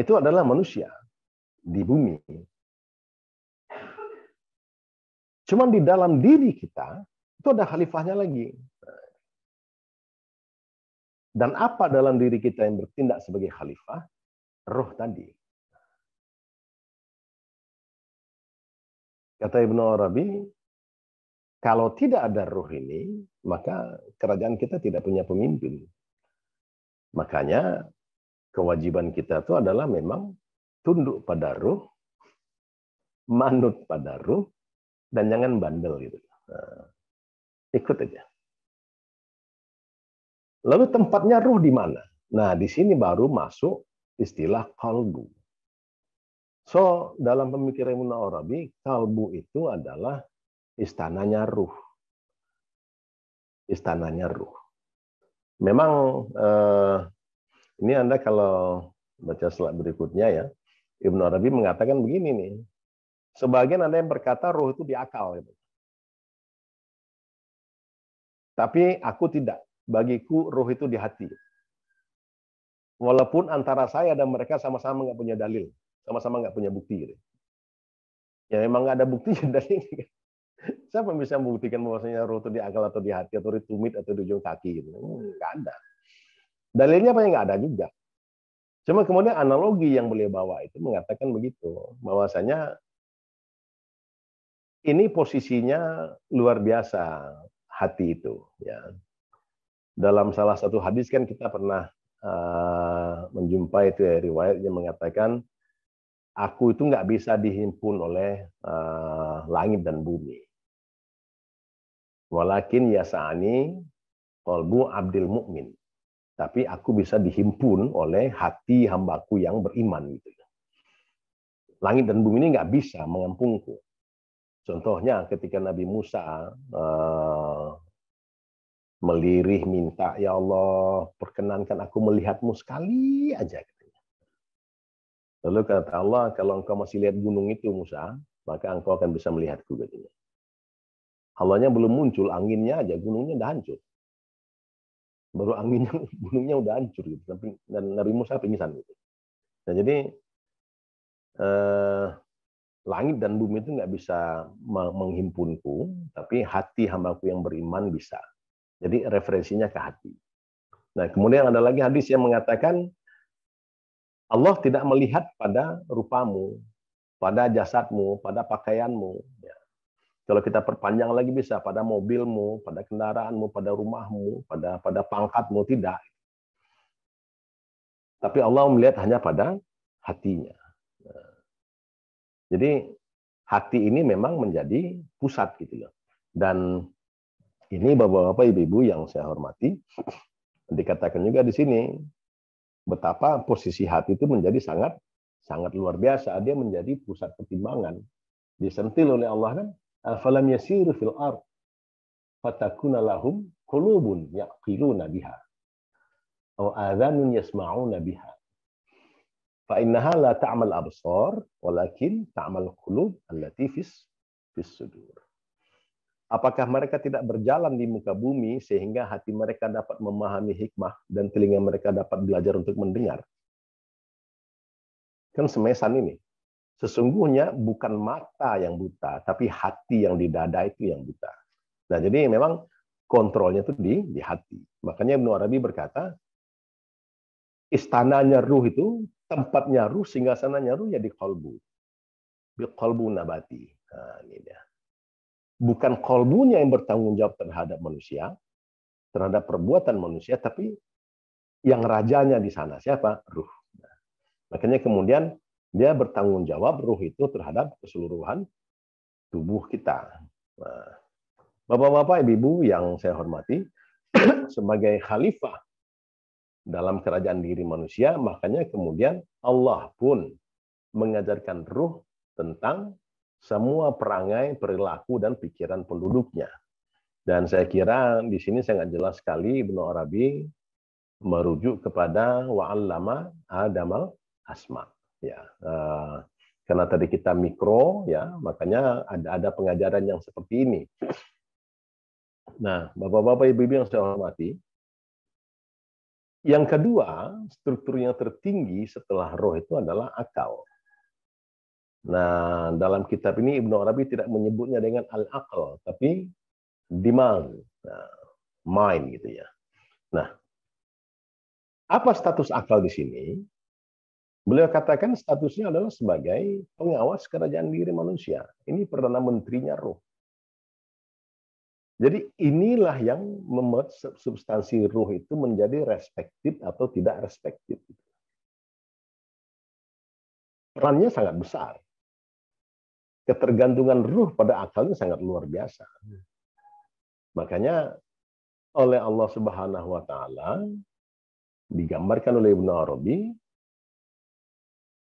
itu adalah manusia di bumi. Cuman di dalam diri kita itu ada khalifahnya lagi. Dan apa dalam diri kita yang bertindak sebagai khalifah? Roh tadi. Kata Ibnu Arabi, kalau tidak ada roh ini, maka kerajaan kita tidak punya pemimpin. Makanya kewajiban kita itu adalah memang tunduk pada roh manut pada roh dan jangan bandel gitu. Nah, ikut aja. Lalu tempatnya ruh di mana? Nah, di sini baru masuk istilah kalbu. So, dalam pemikiran Imam Arabi, kalbu itu adalah istananya ruh. Istananya ruh. Memang eh, ini Anda kalau baca slide berikutnya ya, Ibnu Arabi mengatakan begini nih. Sebagian Anda yang berkata ruh itu di akal. Gitu. Tapi aku tidak. Bagiku ruh itu di hati. Walaupun antara saya dan mereka sama-sama nggak punya dalil, sama-sama nggak punya bukti. Gitu. Ya memang nggak ada bukti Dari, kan. Siapa yang bisa membuktikan bahwasanya roh itu di akal atau di hati atau di tumit atau di ujung kaki gitu? Hmm, nggak ada. Dalilnya apa yang nggak ada juga. Cuma kemudian analogi yang beliau bawa itu mengatakan begitu, bahwasanya ini posisinya luar biasa hati itu ya dalam salah satu hadis kan kita pernah uh, menjumpai itu ya, riwayat yang mengatakan aku itu nggak bisa dihimpun oleh uh, langit dan bumi. Walakin yasani kolbu abdil mukmin. Tapi aku bisa dihimpun oleh hati hambaku yang beriman gitu Langit dan bumi ini nggak bisa mengampungku. Contohnya ketika Nabi Musa uh, melirih minta, "Ya Allah, perkenankan aku melihatmu sekali aja." katanya Lalu kata Allah, kalau engkau masih lihat gunung itu Musa, maka engkau akan bisa melihatku katanya. Allahnya belum muncul, anginnya aja, gunungnya udah hancur. Baru anginnya, gunungnya udah hancur gitu. Dan Nabi Musa pingsan gitu. Nah jadi eh, langit dan bumi itu nggak bisa menghimpunku, tapi hati hambaku yang beriman bisa. Jadi referensinya ke hati. Nah, kemudian ada lagi hadis yang mengatakan Allah tidak melihat pada rupamu, pada jasadmu, pada pakaianmu. Ya. Kalau kita perpanjang lagi bisa pada mobilmu, pada kendaraanmu, pada rumahmu, pada pada pangkatmu tidak. Tapi Allah melihat hanya pada hatinya. Nah. Jadi hati ini memang menjadi pusat gitu loh. Dan ini Bapak-bapak, Ibu-ibu yang saya hormati, dikatakan juga di sini betapa posisi hati itu menjadi sangat sangat luar biasa. Dia menjadi pusat pertimbangan. Disentil oleh Allah kan, "Afalam yasiru fil ar fatakuna lahum kulubun yaqiluna biha aw adhanun yasma'una biha." Fa'innaha la Ta'Amal absar walakin Ta'Amal kulub al-latifis fis sudur. Apakah mereka tidak berjalan di muka bumi sehingga hati mereka dapat memahami hikmah dan telinga mereka dapat belajar untuk mendengar? Kan semesan ini. Sesungguhnya bukan mata yang buta, tapi hati yang di dada itu yang buta. Nah, jadi memang kontrolnya itu di, di hati. Makanya Ibnu Arabi berkata, istananya ruh itu, tempatnya ruh, sananya ruh ya di kolbu. Di kolbu nabati. Nah, ini dia bukan kolbunya yang bertanggung jawab terhadap manusia, terhadap perbuatan manusia, tapi yang rajanya di sana siapa? Ruh. Nah, makanya kemudian dia bertanggung jawab ruh itu terhadap keseluruhan tubuh kita. Nah, Bapak-bapak, ibu-ibu yang saya hormati, sebagai khalifah dalam kerajaan diri manusia, makanya kemudian Allah pun mengajarkan ruh tentang semua perangai, perilaku, dan pikiran penduduknya. Dan saya kira di sini sangat jelas sekali Ibnu Arabi merujuk kepada wa'allama adamal asma. Ya, eh, karena tadi kita mikro, ya, makanya ada ada pengajaran yang seperti ini. Nah, bapak-bapak, ibu-ibu yang saya hormati, yang kedua struktur yang tertinggi setelah roh itu adalah akal. Nah, dalam kitab ini Ibnu Arabi tidak menyebutnya dengan al-aql, tapi dimang, nah, mind gitu ya. Nah, apa status akal di sini? Beliau katakan statusnya adalah sebagai pengawas kerajaan diri manusia. Ini perdana menterinya ruh. Jadi inilah yang membuat substansi ruh itu menjadi respektif atau tidak respektif. Perannya sangat besar ketergantungan ruh pada akal ini sangat luar biasa. Makanya oleh Allah Subhanahu wa taala digambarkan oleh Ibnu Arabi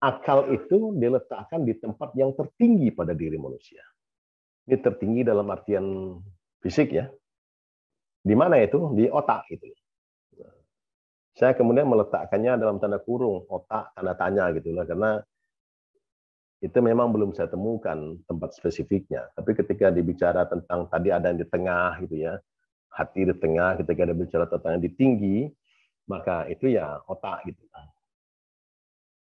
akal itu diletakkan di tempat yang tertinggi pada diri manusia. Ini tertinggi dalam artian fisik ya. Di mana itu? Di otak itu. Saya kemudian meletakkannya dalam tanda kurung, otak, tanda tanya gitu lah karena itu memang belum saya temukan tempat spesifiknya. Tapi ketika dibicara tentang tadi ada yang di tengah gitu ya, hati di tengah, ketika ada bicara tentang yang di tinggi, maka itu ya otak gitu.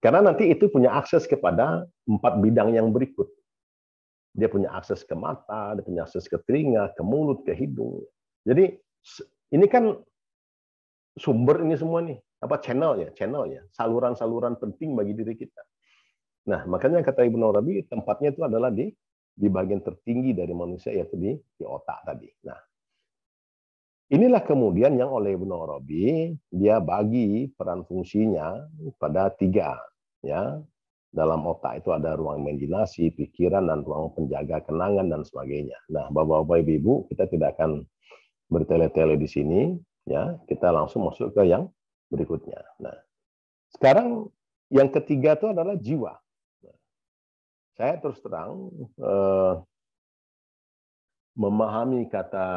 Karena nanti itu punya akses kepada empat bidang yang berikut. Dia punya akses ke mata, dia punya akses ke telinga, ke mulut, ke hidung. Jadi ini kan sumber ini semua nih, apa channelnya, channelnya, saluran-saluran penting bagi diri kita Nah, makanya kata Ibnu Arabi tempatnya itu adalah di di bagian tertinggi dari manusia yaitu di, di otak tadi. Nah, inilah kemudian yang oleh Ibnu Arabi dia bagi peran fungsinya pada tiga ya. Dalam otak itu ada ruang imajinasi, pikiran dan ruang penjaga kenangan dan sebagainya. Nah, Bapak-bapak Ibu, kita tidak akan bertele-tele di sini ya. Kita langsung masuk ke yang berikutnya. Nah, sekarang yang ketiga itu adalah jiwa saya terus terang eh, memahami kata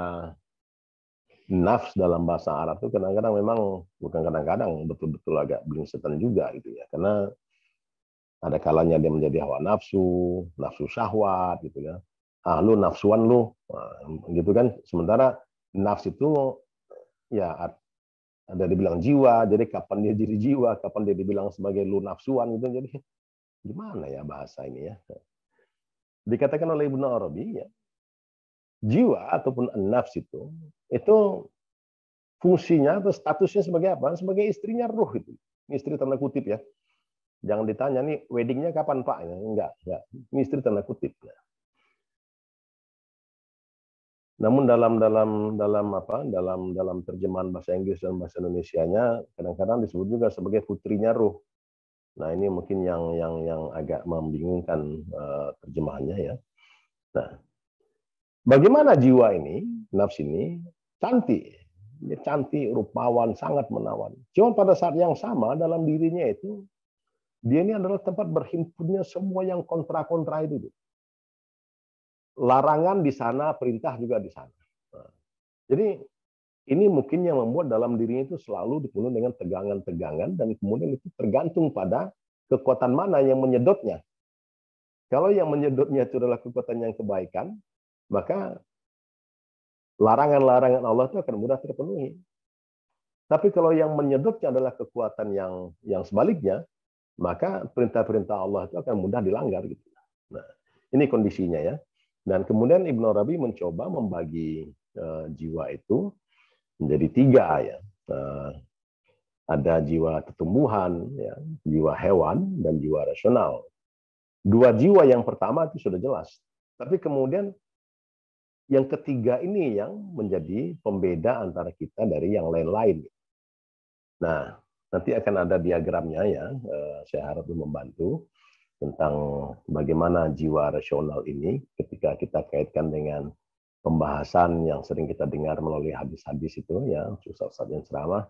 nafs dalam bahasa Arab itu kadang-kadang memang bukan kadang-kadang betul-betul agak setan juga gitu ya karena ada kalanya dia menjadi hawa nafsu, nafsu syahwat gitu ya. Ah lu nafsuan lu nah, gitu kan. Sementara nafs itu ya ada dibilang jiwa, jadi kapan dia jadi jiwa, kapan dia dibilang sebagai lu nafsuan gitu. Jadi gimana ya bahasa ini ya? Dikatakan oleh Ibnu Arabi ya, jiwa ataupun nafs itu itu fungsinya atau statusnya sebagai apa? Sebagai istrinya ruh itu. Istri tanda kutip ya. Jangan ditanya nih weddingnya kapan Pak? Enggak, enggak. Ini istri tanda kutip. Namun dalam dalam dalam apa? Dalam dalam terjemahan bahasa Inggris dan bahasa Indonesia-nya kadang-kadang disebut juga sebagai putrinya ruh. Nah, ini mungkin yang yang yang agak membingungkan uh, terjemahannya ya. Nah, bagaimana jiwa ini, nafsu ini cantik, ini cantik, rupawan, sangat menawan. Cuma pada saat yang sama dalam dirinya itu dia ini adalah tempat berhimpunnya semua yang kontra-kontra itu. Larangan di sana, perintah juga di sana. Nah, jadi ini mungkin yang membuat dalam dirinya itu selalu dipenuhi dengan tegangan-tegangan dan kemudian itu tergantung pada kekuatan mana yang menyedotnya. Kalau yang menyedotnya itu adalah kekuatan yang kebaikan, maka larangan-larangan Allah itu akan mudah terpenuhi. Tapi kalau yang menyedotnya adalah kekuatan yang yang sebaliknya, maka perintah-perintah Allah itu akan mudah dilanggar gitu. Nah, ini kondisinya ya. Dan kemudian Ibnu Arabi mencoba membagi eh, jiwa itu menjadi tiga ya. Eh, ada jiwa ketumbuhan, ya, jiwa hewan, dan jiwa rasional. Dua jiwa yang pertama itu sudah jelas, tapi kemudian yang ketiga ini yang menjadi pembeda antara kita dari yang lain-lain. Nah, nanti akan ada diagramnya ya, eh, saya harap itu membantu tentang bagaimana jiwa rasional ini ketika kita kaitkan dengan pembahasan yang sering kita dengar melalui hadis-hadis itu ya susah ustaz yang ceramah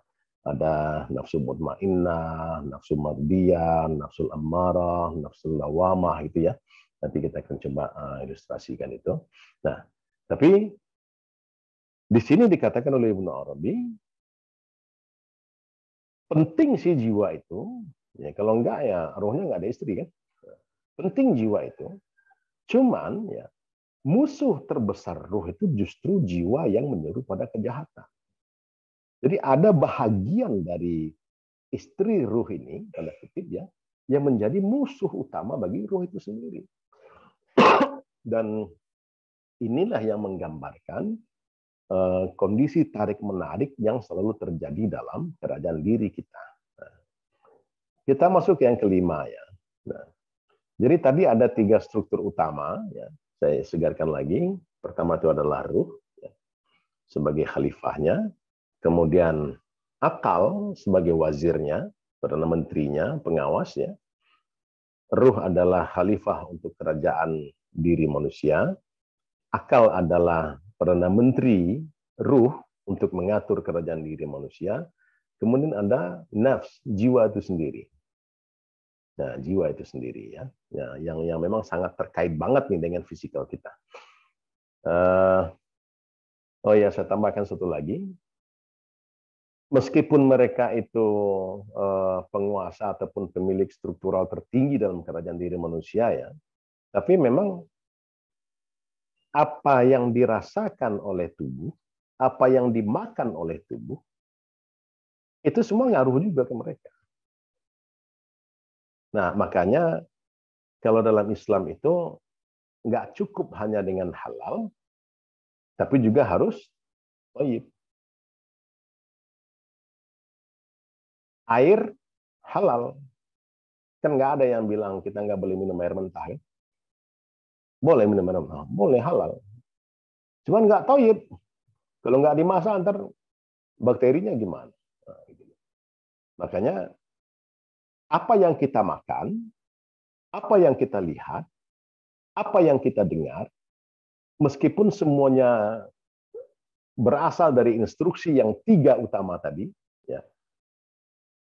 ada nafsu mutmainnah, nafsu mardiyah, nafsu amarah, nafsu lawamah itu ya. Nanti kita akan coba eh, ilustrasikan itu. Nah, tapi di sini dikatakan oleh Ibnu Arabi penting sih jiwa itu. Ya, kalau enggak ya rohnya enggak ada istri kan. Penting jiwa itu. Cuman ya musuh terbesar ruh itu justru jiwa yang menyeru pada kejahatan. Jadi ada bahagian dari istri ruh ini, tanda kutip ya, yang menjadi musuh utama bagi ruh itu sendiri. Dan inilah yang menggambarkan eh, kondisi tarik menarik yang selalu terjadi dalam kerajaan diri kita. Nah, kita masuk yang kelima ya. Nah, jadi tadi ada tiga struktur utama ya saya segarkan lagi. Pertama itu adalah ruh ya, sebagai khalifahnya, kemudian akal sebagai wazirnya, perdana menterinya, pengawasnya. Ruh adalah khalifah untuk kerajaan diri manusia. Akal adalah perdana menteri ruh untuk mengatur kerajaan diri manusia. Kemudian ada nafs, jiwa itu sendiri nah, jiwa itu sendiri ya. Nah, yang yang memang sangat terkait banget nih dengan fisikal kita. Uh, oh ya, saya tambahkan satu lagi. Meskipun mereka itu uh, penguasa ataupun pemilik struktural tertinggi dalam kerajaan diri manusia ya, tapi memang apa yang dirasakan oleh tubuh, apa yang dimakan oleh tubuh, itu semua ngaruh juga ke mereka. Nah, makanya kalau dalam Islam itu nggak cukup hanya dengan halal, tapi juga harus toyib. Air halal. Kan nggak ada yang bilang kita nggak boleh minum air mentah. Ya? Boleh minum air mentah, boleh halal. Cuman nggak toyib. Kalau nggak dimasak, ntar bakterinya gimana? Nah, gitu. Makanya apa yang kita makan, apa yang kita lihat, apa yang kita dengar, meskipun semuanya berasal dari instruksi yang tiga utama tadi, ya,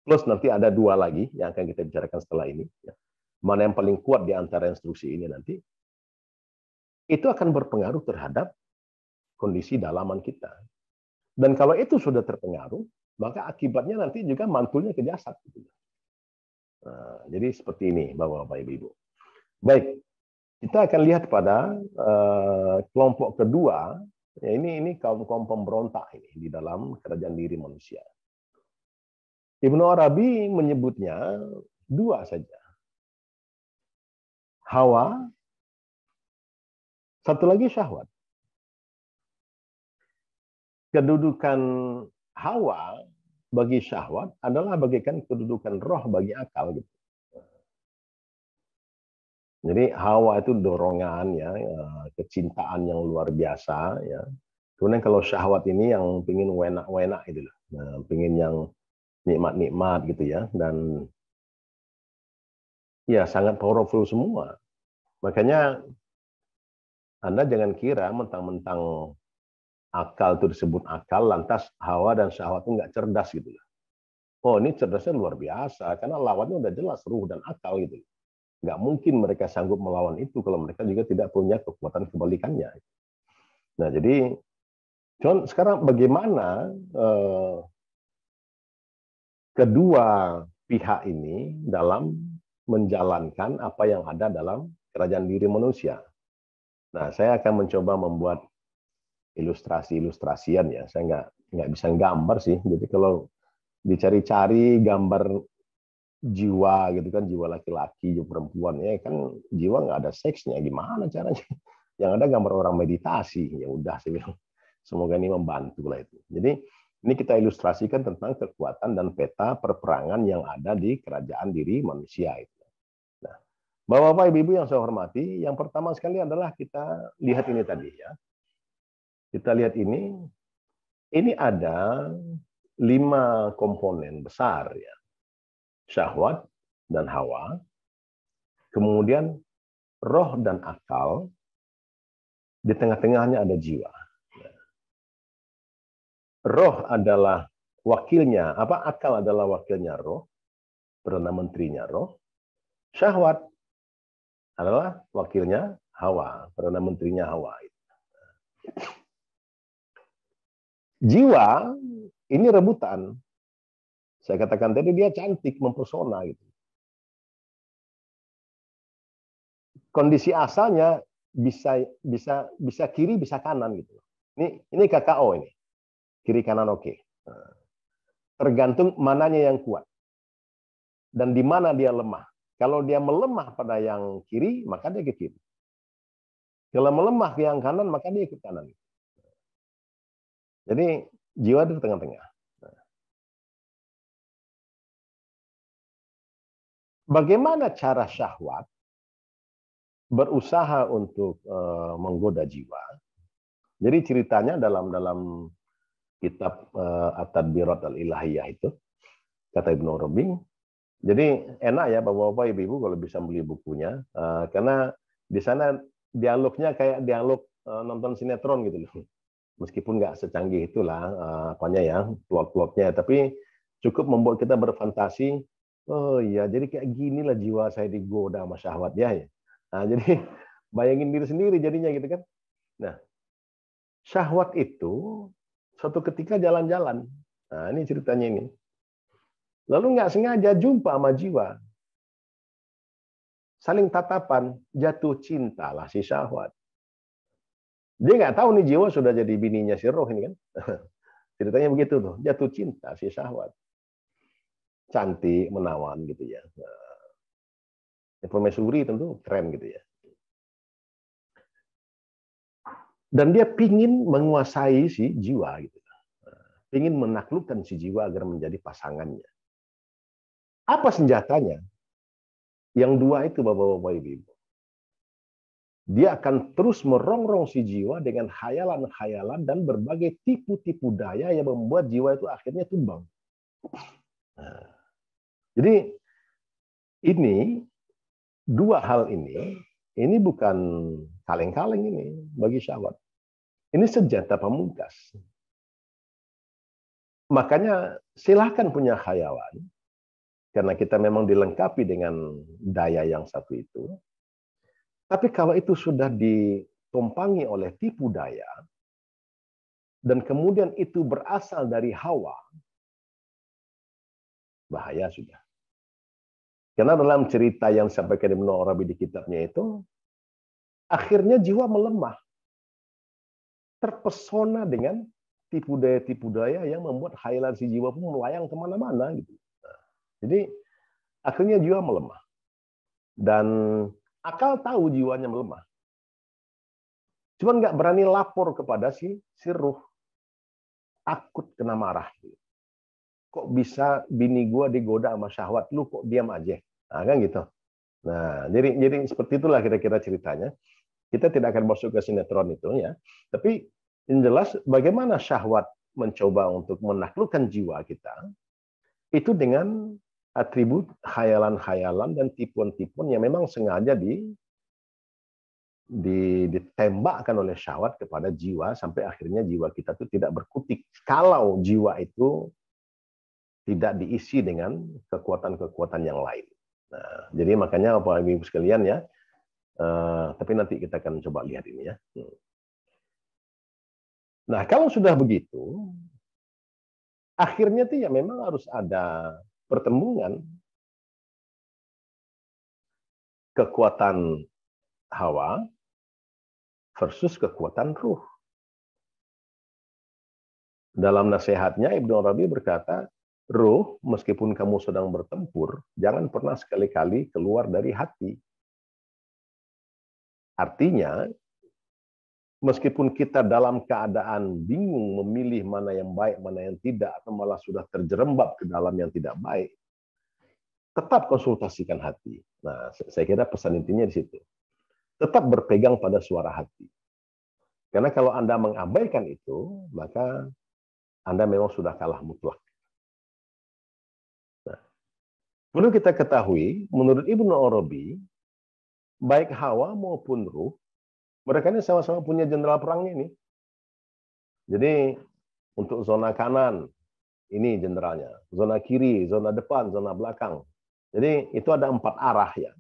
plus nanti ada dua lagi yang akan kita bicarakan setelah ini, ya, mana yang paling kuat di antara instruksi ini nanti, itu akan berpengaruh terhadap kondisi dalaman kita. Dan kalau itu sudah terpengaruh, maka akibatnya nanti juga mantulnya ke jasad. Gitu. Eh, jadi seperti ini Bapak-bapak Ibu-ibu. Baik, kita akan lihat pada eh, kelompok kedua. Ya ini ini kaum-kaum pemberontak ini di dalam kerajaan diri manusia. Ibnu Arabi menyebutnya dua saja. Hawa, satu lagi syahwat. Kedudukan Hawa bagi syahwat adalah bagikan kedudukan roh bagi akal gitu. Jadi hawa itu dorongan ya, ya, kecintaan yang luar biasa ya. Kemudian kalau syahwat ini yang pingin wenak-wenak itu lah, nah, pingin yang nikmat-nikmat gitu ya dan ya sangat powerful semua. Makanya Anda jangan kira mentang-mentang akal itu disebut akal, lantas hawa dan syahwat itu nggak cerdas gitu ya. Oh ini cerdasnya luar biasa, karena lawannya udah jelas ruh dan akal gitu. Nggak mungkin mereka sanggup melawan itu kalau mereka juga tidak punya kekuatan kebalikannya. Nah jadi, John sekarang bagaimana eh, kedua pihak ini dalam menjalankan apa yang ada dalam kerajaan diri manusia. Nah, saya akan mencoba membuat ilustrasi-ilustrasian ya. Saya nggak nggak bisa gambar sih. Jadi kalau dicari-cari gambar jiwa gitu kan jiwa laki-laki jiwa perempuan ya kan jiwa nggak ada seksnya gimana caranya yang ada gambar orang meditasi ya udah saya bilang semoga ini membantu lah itu jadi ini kita ilustrasikan tentang kekuatan dan peta perperangan yang ada di kerajaan diri manusia itu nah bapak-bapak ibu-ibu yang saya hormati yang pertama sekali adalah kita lihat ini tadi ya kita lihat ini, ini ada lima komponen besar ya. Syahwat dan hawa, kemudian roh dan akal, di tengah-tengahnya ada jiwa. Roh adalah wakilnya, apa akal adalah wakilnya roh, perdana menterinya roh. Syahwat adalah wakilnya hawa, perdana menterinya hawa. Jiwa ini rebutan. Saya katakan tadi dia cantik, mempersona gitu. Kondisi asalnya bisa bisa bisa kiri bisa kanan gitu. Ini ini KKO ini. Kiri kanan oke. Nah, tergantung mananya yang kuat dan di mana dia lemah. Kalau dia melemah pada yang kiri, maka dia ke kiri. Kalau melemah ke yang kanan, maka dia ke kanan. Gitu. Jadi jiwa di tengah-tengah. Nah. Bagaimana cara syahwat berusaha untuk eh, menggoda jiwa? Jadi ceritanya dalam dalam kitab uh, At-Tadbirat Al-Ilahiyah itu kata Ibnu Arabi. Jadi enak ya Bapak-bapak Ibu-ibu kalau bisa beli bukunya eh, karena di sana dialognya kayak dialog nonton sinetron gitu loh meskipun nggak secanggih itulah uh, apanya ya plot-plotnya tapi cukup membuat kita berfantasi oh iya jadi kayak gini lah jiwa saya digoda sama syahwat ya, ya. nah, jadi bayangin diri sendiri jadinya gitu kan nah syahwat itu suatu ketika jalan-jalan nah ini ceritanya ini lalu nggak sengaja jumpa sama jiwa saling tatapan jatuh cinta lah si syahwat dia nggak tahu nih jiwa sudah jadi bininya si roh ini kan. Ceritanya begitu tuh, jatuh cinta si syahwat. Cantik, menawan gitu ya. Nah, permaisuri tentu keren gitu ya. Dan dia pingin menguasai si jiwa gitu. Pingin menaklukkan si jiwa agar menjadi pasangannya. Apa senjatanya? Yang dua itu bapak-bapak ibu dia akan terus merongrong si jiwa dengan khayalan-khayalan dan berbagai tipu-tipu daya yang membuat jiwa itu akhirnya tumbang. Nah, jadi ini dua hal ini ini bukan kaleng-kaleng ini bagi syahwat. Ini senjata pamungkas. Makanya silahkan punya khayalan, karena kita memang dilengkapi dengan daya yang satu itu. Tapi kalau itu sudah ditumpangi oleh tipu daya, dan kemudian itu berasal dari hawa, bahaya sudah. Karena dalam cerita yang disampaikan Ibn Arabi di kitabnya itu, akhirnya jiwa melemah. Terpesona dengan tipu daya-tipu daya yang membuat khayalan si jiwa pun melayang kemana-mana. gitu. Nah, jadi akhirnya jiwa melemah. Dan Akal tahu jiwanya melemah. cuma nggak berani lapor kepada si, si ruh. Takut kena marah. Kok bisa bini gua digoda sama syahwat lu kok diam aja? Nah, kan gitu. Nah, jadi jadi seperti itulah kira-kira ceritanya. Kita tidak akan masuk ke sinetron itu ya. Tapi yang jelas bagaimana syahwat mencoba untuk menaklukkan jiwa kita itu dengan atribut khayalan-khayalan dan tipuan-tipuan yang memang sengaja di, ditembakkan oleh syawat kepada jiwa sampai akhirnya jiwa kita itu tidak berkutik kalau jiwa itu tidak diisi dengan kekuatan-kekuatan yang lain. Nah, jadi makanya apa ibu sekalian ya, Uh, tapi nanti kita akan coba lihat ini ya. Hmm. Nah, kalau sudah begitu, akhirnya tuh ya memang harus ada pertemuan kekuatan hawa versus kekuatan ruh. Dalam nasihatnya Ibnu Arabi berkata, ruh meskipun kamu sedang bertempur, jangan pernah sekali-kali keluar dari hati. Artinya, meskipun kita dalam keadaan bingung memilih mana yang baik, mana yang tidak, atau malah sudah terjerembab ke dalam yang tidak baik, tetap konsultasikan hati. Nah, saya kira pesan intinya di situ. Tetap berpegang pada suara hati. Karena kalau Anda mengabaikan itu, maka Anda memang sudah kalah mutlak. Nah, perlu kita ketahui, menurut Ibnu Arabi, baik hawa maupun ruh mereka ini sama-sama punya jenderal perangnya ini. Jadi untuk zona kanan ini jenderalnya, zona kiri, zona depan, zona belakang. Jadi itu ada empat arah ya.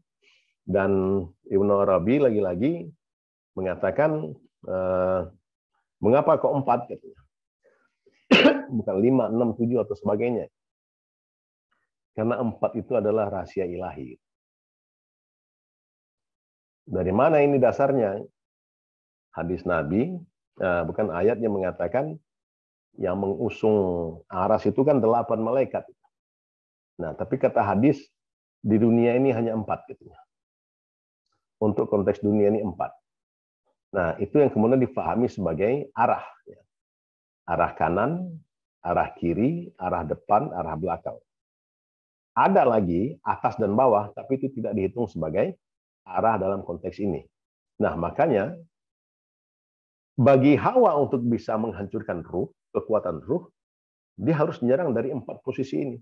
Dan Ibnu Arabi lagi-lagi mengatakan eh, mengapa kok empat katanya? Bukan lima, enam, tujuh atau sebagainya. Karena empat itu adalah rahasia ilahi. Dari mana ini dasarnya? hadis Nabi, eh, bukan ayat yang mengatakan yang mengusung aras itu kan delapan malaikat. Nah, tapi kata hadis di dunia ini hanya empat katanya. Gitu. Untuk konteks dunia ini empat. Nah, itu yang kemudian difahami sebagai arah. Ya. Arah kanan, arah kiri, arah depan, arah belakang. Ada lagi atas dan bawah, tapi itu tidak dihitung sebagai arah dalam konteks ini. Nah, makanya bagi Hawa untuk bisa menghancurkan ruh, kekuatan ruh, dia harus menyerang dari empat posisi ini.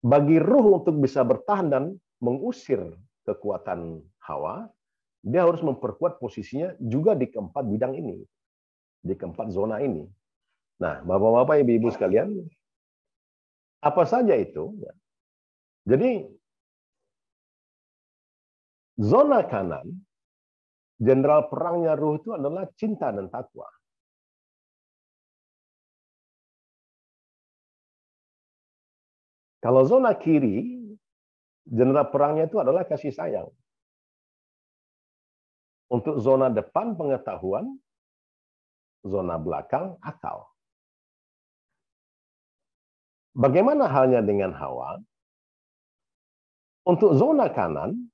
Bagi ruh untuk bisa bertahan dan mengusir kekuatan Hawa, dia harus memperkuat posisinya juga di keempat bidang ini, di keempat zona ini. Nah, bapak-bapak, ibu-ibu sekalian, apa saja itu? Jadi, zona kanan jenderal perangnya ruh itu adalah cinta dan takwa. Kalau zona kiri, jenderal perangnya itu adalah kasih sayang. Untuk zona depan pengetahuan, zona belakang akal. Bagaimana halnya dengan Hawa? Untuk zona kanan,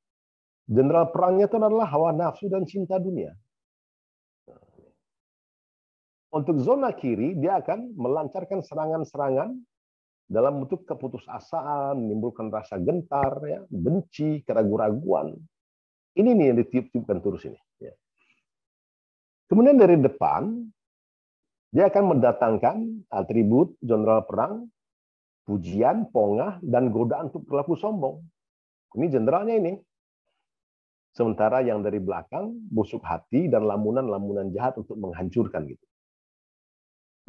Jenderal perangnya itu adalah hawa nafsu dan cinta dunia. Untuk zona kiri, dia akan melancarkan serangan-serangan dalam bentuk keputusasaan, menimbulkan rasa gentar, ya, benci, keraguan-raguan. Ini nih yang ditiup-tiupkan terus ini. Ya. Kemudian dari depan, dia akan mendatangkan atribut jenderal perang, pujian, pongah, dan godaan untuk berlaku sombong. Ini jenderalnya ini, sementara yang dari belakang busuk hati dan lamunan-lamunan jahat untuk menghancurkan gitu.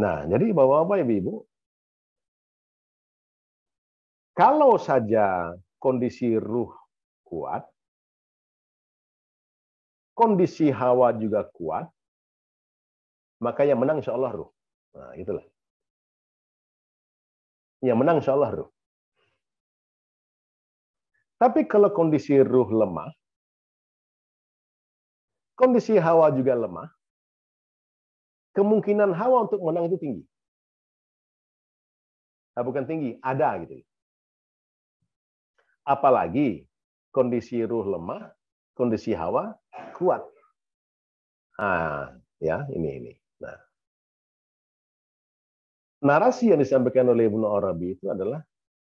Nah, jadi Bapak-bapak Ibu, ibu kalau saja kondisi ruh kuat, kondisi hawa juga kuat, maka yang menang insya Allah ruh. Nah, itulah. Yang menang insya Allah ruh. Tapi kalau kondisi ruh lemah, kondisi Hawa juga lemah, kemungkinan Hawa untuk menang itu tinggi. Nah, bukan tinggi, ada gitu. Apalagi kondisi ruh lemah, kondisi Hawa kuat. Ah, ya ini ini. Nah, narasi yang disampaikan oleh Ibnu Arabi itu adalah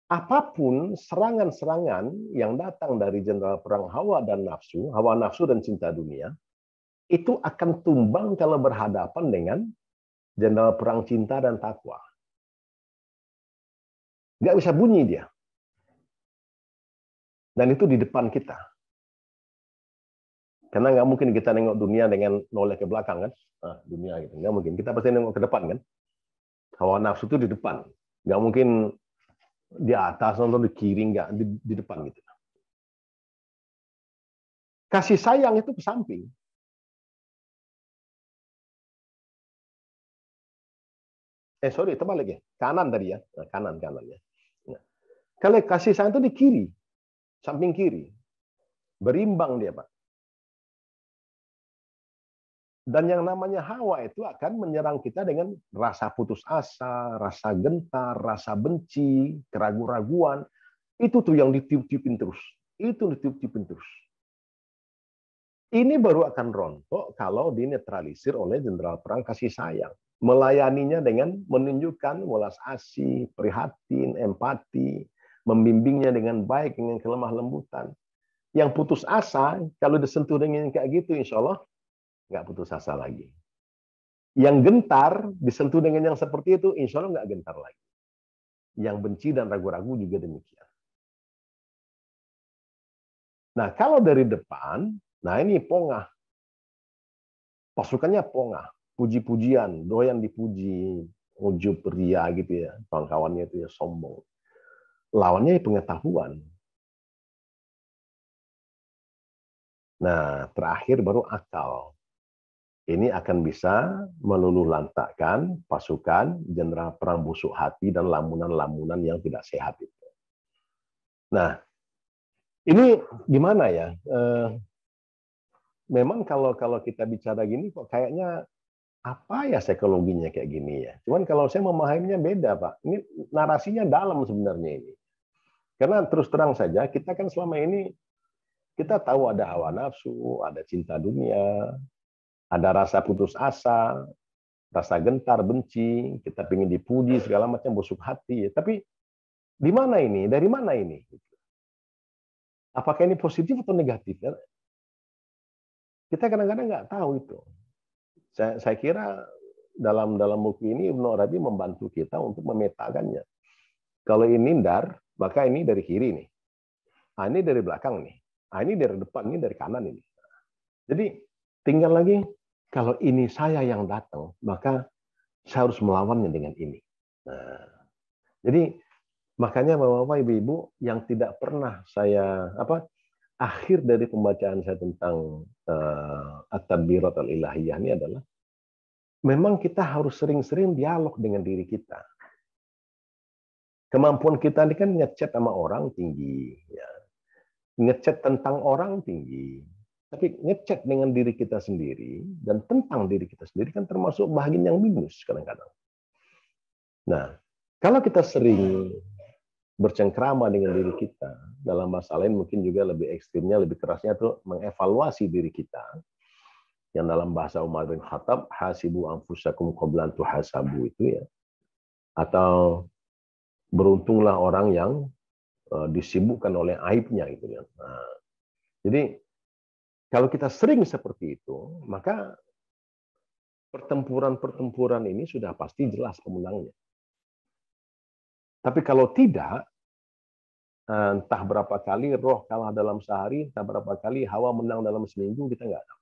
apapun serangan-serangan yang datang dari jenderal perang hawa dan nafsu, hawa nafsu dan cinta dunia, itu akan tumbang kalau berhadapan dengan jenderal perang cinta dan takwa. Nggak bisa bunyi dia. Dan itu di depan kita. Karena nggak mungkin kita nengok dunia dengan noleh ke belakang kan? Nah, dunia gitu nggak mungkin. Kita pasti nengok ke depan kan? Hawa nafsu itu di depan. Nggak mungkin di atas nonton di kiri nggak di, di depan gitu. Kasih sayang itu ke samping. eh sorry terbalik ya kanan tadi ya nah, kanan kanan ya nah, kalau kasih sayang itu di kiri samping kiri berimbang dia pak dan yang namanya hawa itu akan menyerang kita dengan rasa putus asa, rasa gentar, rasa benci, keraguan-raguan. Itu tuh yang ditiup-tiupin terus. Itu ditiup-tiupin terus. Ini baru akan rontok kalau dinetralisir oleh jenderal perang kasih sayang. Melayaninya dengan menunjukkan welas asih, prihatin, empati, membimbingnya dengan baik, dengan kelemah lembutan. Yang putus asa, kalau disentuh dengan yang kayak gitu, insya Allah nggak putus asa lagi. Yang gentar, disentuh dengan yang seperti itu, insya Allah nggak gentar lagi. Yang benci dan ragu-ragu juga demikian. Nah, kalau dari depan, Nah ini pongah. Pasukannya pongah. Puji-pujian, doyan dipuji, ujub pria gitu ya. pangkawannya itu ya sombong. Lawannya ya pengetahuan. Nah, terakhir baru akal. Ini akan bisa meluluh lantakkan pasukan jenderal perang busuk hati dan lamunan-lamunan yang tidak sehat itu. Nah, ini gimana ya? Eh, memang kalau kalau kita bicara gini kok kayaknya apa ya psikologinya kayak gini ya. Cuman kalau saya memahaminya beda pak. Ini narasinya dalam sebenarnya ini. Karena terus terang saja kita kan selama ini kita tahu ada hawa nafsu, ada cinta dunia, ada rasa putus asa, rasa gentar, benci, kita ingin dipuji segala macam busuk hati. Ya. Tapi di mana ini? Dari mana ini? Apakah ini positif atau negatif? Kita kadang-kadang nggak tahu itu. Saya, saya kira dalam dalam buku ini Ibnu Arabi membantu kita untuk memetakannya. Kalau ini dar, maka ini dari kiri nih. Ah, ini dari belakang nih. Ah, ini dari depan, ini dari kanan ini. Jadi tinggal lagi kalau ini saya yang datang, maka saya harus melawannya dengan ini. Nah, jadi makanya bapak-bapak ibu-ibu yang tidak pernah saya apa akhir dari pembacaan saya tentang uh, eh, at-tabirat al-ilahiyah ini adalah memang kita harus sering-sering dialog dengan diri kita. Kemampuan kita ini kan ngechat sama orang tinggi, ya. ngechat tentang orang tinggi, tapi ngechat dengan diri kita sendiri dan tentang diri kita sendiri kan termasuk bahagian yang minus kadang-kadang. Nah, kalau kita sering bercengkrama dengan diri kita dalam bahasa lain mungkin juga lebih ekstrimnya lebih kerasnya tuh mengevaluasi diri kita yang dalam bahasa Umar bin Khattab hasibu anfusakum qablan tuhasabu itu ya atau beruntunglah orang yang eh, disibukkan oleh aibnya itu ya Nah, jadi kalau kita sering seperti itu, maka pertempuran-pertempuran ini sudah pasti jelas pemenangnya. Tapi kalau tidak, eh, entah berapa kali roh kalah dalam sehari, entah berapa kali hawa menang dalam seminggu, kita nggak tahu.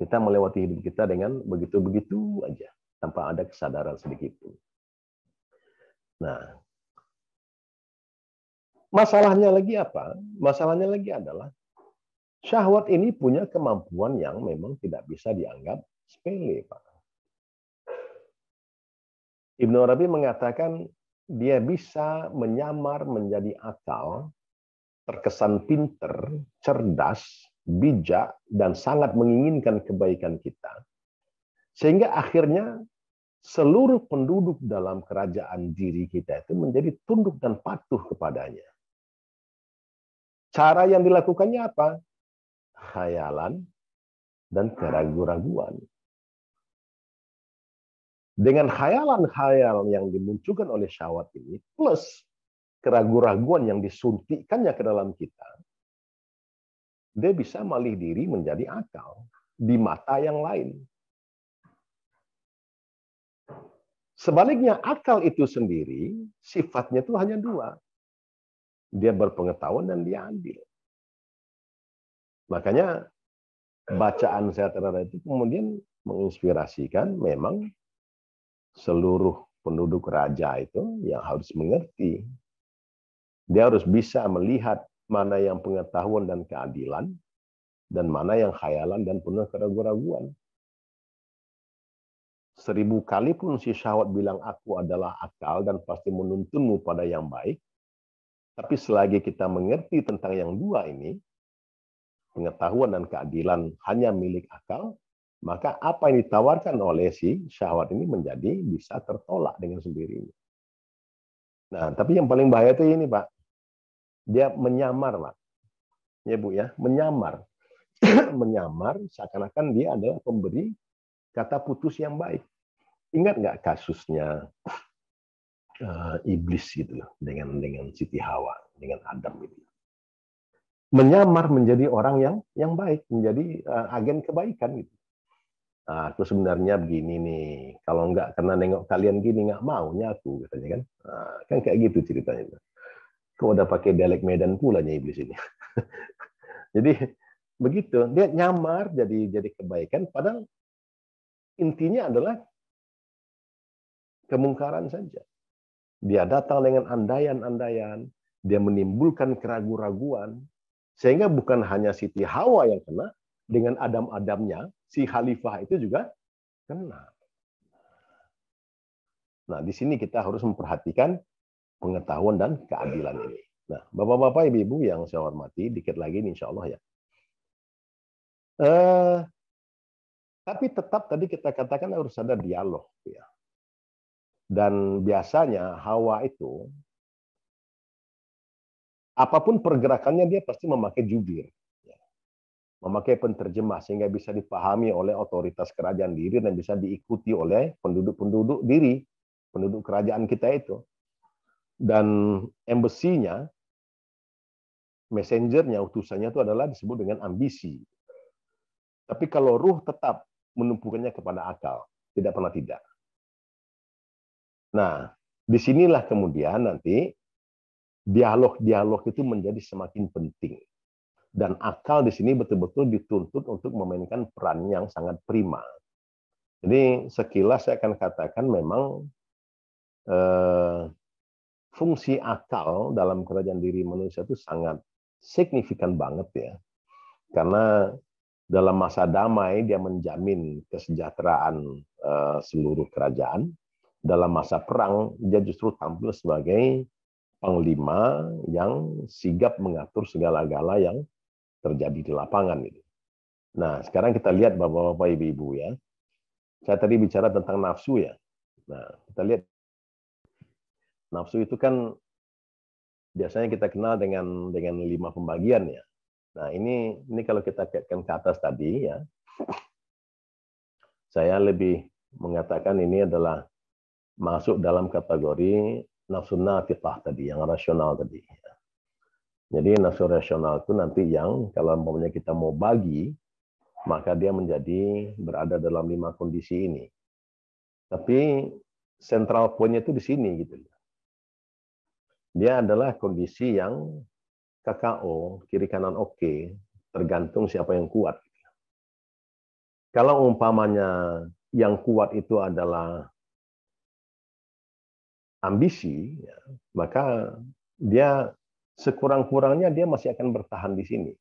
Kita melewati hidup kita dengan begitu-begitu aja, tanpa ada kesadaran sedikit pun. Nah, masalahnya lagi apa? Masalahnya lagi adalah syahwat ini punya kemampuan yang memang tidak bisa dianggap sepele, Pak. Ibnu Arabi mengatakan dia bisa menyamar menjadi akal, terkesan pinter, cerdas, bijak, dan sangat menginginkan kebaikan kita. Sehingga akhirnya seluruh penduduk dalam kerajaan diri kita itu menjadi tunduk dan patuh kepadanya. Cara yang dilakukannya apa? Khayalan dan keraguan-raguan. Dengan khayalan-khayalan yang dimunculkan oleh syawat ini, plus keraguan-raguan yang disuntikkannya ke dalam kita, dia bisa malih diri menjadi akal di mata yang lain. Sebaliknya akal itu sendiri sifatnya itu hanya dua. Dia berpengetahuan dan dia adil. Makanya bacaan saya terhadap itu kemudian menginspirasikan memang seluruh penduduk raja itu yang harus mengerti. Dia harus bisa melihat mana yang pengetahuan dan keadilan, dan mana yang khayalan dan penuh keraguan-raguan. Seribu kali pun si syahwat bilang aku adalah akal dan pasti menuntunmu pada yang baik. Tapi selagi kita mengerti tentang yang dua ini, pengetahuan dan keadilan hanya milik akal, maka apa yang ditawarkan oleh si syahwat ini menjadi bisa tertolak dengan sendirinya. Nah, tapi yang paling bahaya itu ini, Pak. Dia menyamar, Pak. Ya, Bu, ya. Menyamar. menyamar seakan-akan dia adalah pemberi kata putus yang baik. Ingat nggak kasusnya uh, iblis gitu loh, dengan dengan Siti Hawa, dengan Adam gitu. Menyamar menjadi orang yang yang baik, menjadi uh, agen kebaikan gitu Ah, aku sebenarnya begini nih. Kalau enggak karena nengok kalian gini enggak maunya aku katanya kan. Nah, kan kayak gitu ceritanya. Kok udah pakai dialek Medan pula Nyai iblis ini. jadi begitu dia nyamar jadi jadi kebaikan padahal intinya adalah kemungkaran saja. Dia datang dengan andaian-andaian, dia menimbulkan keraguan keraguan sehingga bukan hanya Siti Hawa yang kena dengan adam-adamnya si khalifah itu juga kena. Nah, di sini kita harus memperhatikan pengetahuan dan keadilan ini. Nah, Bapak-bapak, Ibu-ibu yang saya hormati, dikit lagi ini insya Allah ya. Eh, tapi tetap tadi kita katakan harus ada dialog. ya. Dan biasanya hawa itu, apapun pergerakannya dia pasti memakai jubir memakai penterjemah sehingga bisa dipahami oleh otoritas kerajaan diri dan bisa diikuti oleh penduduk-penduduk diri, penduduk kerajaan kita itu. Dan embesinya messengernya, utusannya itu adalah disebut dengan ambisi. Tapi kalau ruh tetap menumpukannya kepada akal, tidak pernah tidak. Nah, disinilah kemudian nanti dialog-dialog itu menjadi semakin penting dan akal di sini betul-betul dituntut untuk memainkan peran yang sangat prima. Jadi sekilas saya akan katakan memang eh, fungsi akal dalam kerajaan diri manusia itu sangat signifikan banget ya. Karena dalam masa damai dia menjamin kesejahteraan eh, seluruh kerajaan. Dalam masa perang dia justru tampil sebagai panglima yang sigap mengatur segala-gala yang terjadi di lapangan gitu. Nah, sekarang kita lihat Bapak-bapak, Ibu-ibu ya. Saya tadi bicara tentang nafsu ya. Nah, kita lihat nafsu itu kan biasanya kita kenal dengan dengan lima pembagian ya. Nah, ini ini kalau kita kaitkan ke atas tadi ya. Saya lebih mengatakan ini adalah masuk dalam kategori nafsu natifah tadi, yang rasional tadi. Jadi nafsu rasional itu nanti yang kalau umpamanya kita mau bagi, maka dia menjadi berada dalam lima kondisi ini. Tapi sentral punya itu di sini gitu. Dia adalah kondisi yang KKO, kiri kanan oke, okay, tergantung siapa yang kuat. Kalau umpamanya yang kuat itu adalah ambisi, ya, maka dia sekurang-kurangnya dia masih akan bertahan di sini.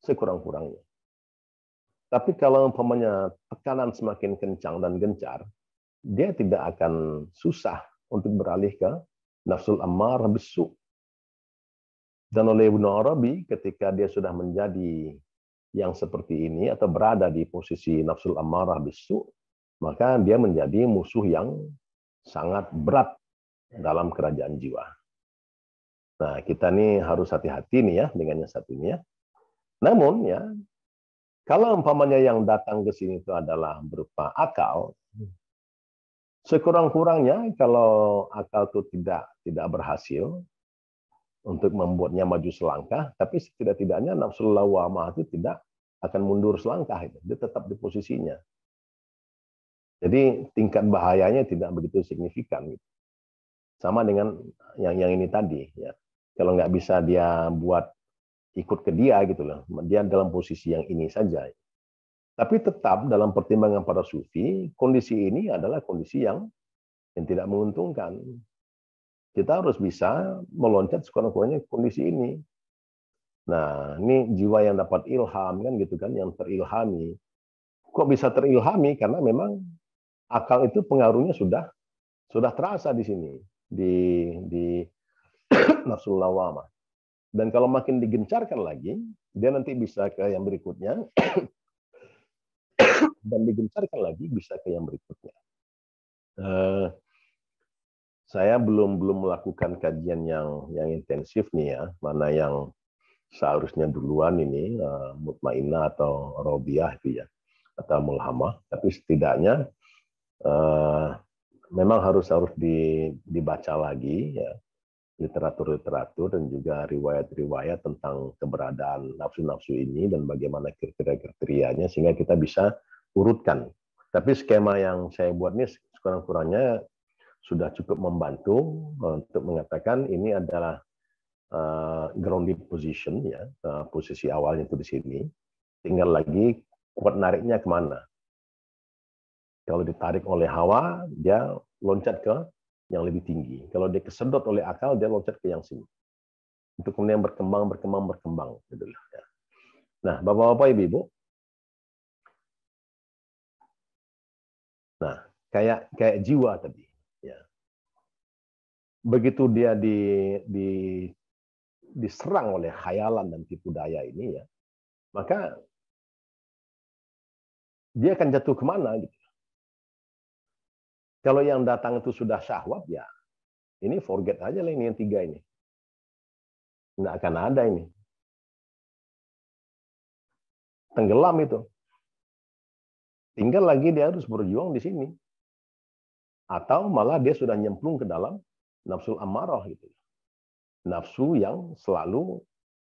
Sekurang-kurangnya. Tapi kalau umpamanya tekanan semakin kencang dan gencar, dia tidak akan susah untuk beralih ke nafsul ammar besuk. Dan oleh Ibn Arabi, ketika dia sudah menjadi yang seperti ini atau berada di posisi nafsul amarah bisu, maka dia menjadi musuh yang sangat berat dalam kerajaan jiwa. Nah, kita nih harus hati-hati nih ya dengan yang satu ini ya. Namun ya, kalau umpamanya yang datang ke sini itu adalah berupa akal, sekurang-kurangnya kalau akal itu tidak tidak berhasil untuk membuatnya maju selangkah, tapi setidak-tidaknya nafsu lawamah itu tidak akan mundur selangkah itu, dia tetap di posisinya. Jadi tingkat bahayanya tidak begitu signifikan. Sama dengan yang yang ini tadi ya kalau nggak bisa dia buat ikut ke dia gitu loh. Dia dalam posisi yang ini saja. Tapi tetap dalam pertimbangan para sufi, kondisi ini adalah kondisi yang yang tidak menguntungkan. Kita harus bisa meloncat sekurang-kurangnya kondisi ini. Nah, ini jiwa yang dapat ilham kan gitu kan, yang terilhami. Kok bisa terilhami? Karena memang akal itu pengaruhnya sudah sudah terasa di sini di di nafsul lawamah. Dan kalau makin digencarkan lagi, dia nanti bisa ke yang berikutnya dan digencarkan lagi bisa ke yang berikutnya. Uh, saya belum belum melakukan kajian yang yang intensif nih ya, mana yang seharusnya duluan ini uh, mutmainah atau robiah itu ya atau Mulhamah tapi setidaknya uh, memang harus harus dibaca lagi ya literatur-literatur dan juga riwayat-riwayat tentang keberadaan nafsu-nafsu ini dan bagaimana kriteria-kriterianya sehingga kita bisa urutkan. Tapi skema yang saya buat ini sekurang kurangnya sudah cukup membantu eh, untuk mengatakan ini adalah uh, eh, grounded position ya eh, posisi awalnya itu di sini. Tinggal lagi kuat nariknya kemana. Kalau ditarik oleh hawa, dia loncat ke yang lebih tinggi. Kalau dia kesedot oleh akal, dia loncat ke yang sini. Untuk kemudian berkembang, berkembang, berkembang. Gitu ya. Nah, bapak-bapak, ibu-ibu, Nah, kayak kayak jiwa tadi. Ya. Begitu dia di, di, diserang oleh khayalan dan tipu daya ini ya, maka dia akan jatuh kemana gitu. Kalau yang datang itu sudah syahwat, ya ini forget aja lah ini yang tiga ini. Nggak akan ada ini. Tenggelam itu. Tinggal lagi dia harus berjuang di sini. Atau malah dia sudah nyemplung ke dalam nafsu amarah. Gitu. Nafsu yang selalu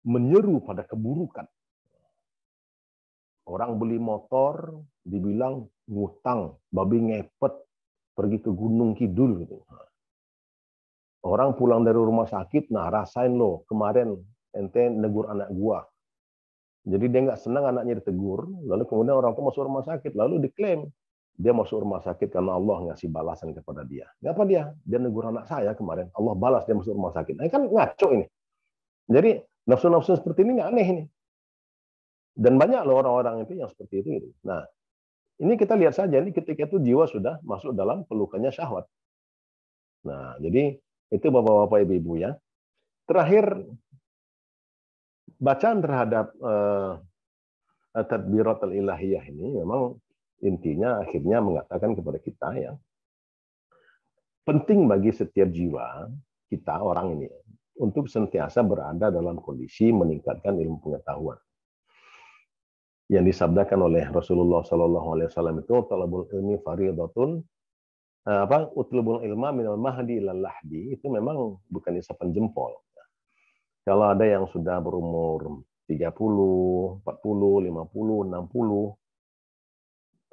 menyeru pada keburukan. Orang beli motor, dibilang ngutang, babi ngepet, pergi ke Gunung Kidul gitu. Orang pulang dari rumah sakit, nah rasain lo kemarin ente negur anak gua. Jadi dia nggak senang anaknya ditegur, lalu kemudian orang tua masuk rumah sakit, lalu diklaim dia masuk rumah sakit karena Allah ngasih balasan kepada dia. Kenapa dia? Dia negur anak saya kemarin, Allah balas dia masuk rumah sakit. Nah, kan ngaco ini. Jadi nafsu-nafsu seperti ini nggak aneh ini. Dan banyak loh orang-orang itu yang seperti itu. Gitu. Nah, ini kita lihat saja, ini ketika itu jiwa sudah masuk dalam pelukannya syahwat. Nah, jadi itu Bapak-Bapak Ibu-Ibu ya. Terakhir, bacaan terhadap uh, tadbirat al-ilahiyah ini memang intinya akhirnya mengatakan kepada kita ya penting bagi setiap jiwa kita orang ini untuk sentiasa berada dalam kondisi meningkatkan ilmu pengetahuan yang disabdakan oleh Rasulullah Shallallahu Alaihi Wasallam itu talabul ilmi faridatun eh, apa utlubul ilma minal mahdi ilal lahdi itu memang bukan isapan jempol. Kalau ada yang sudah berumur 30, 40, 50, 60,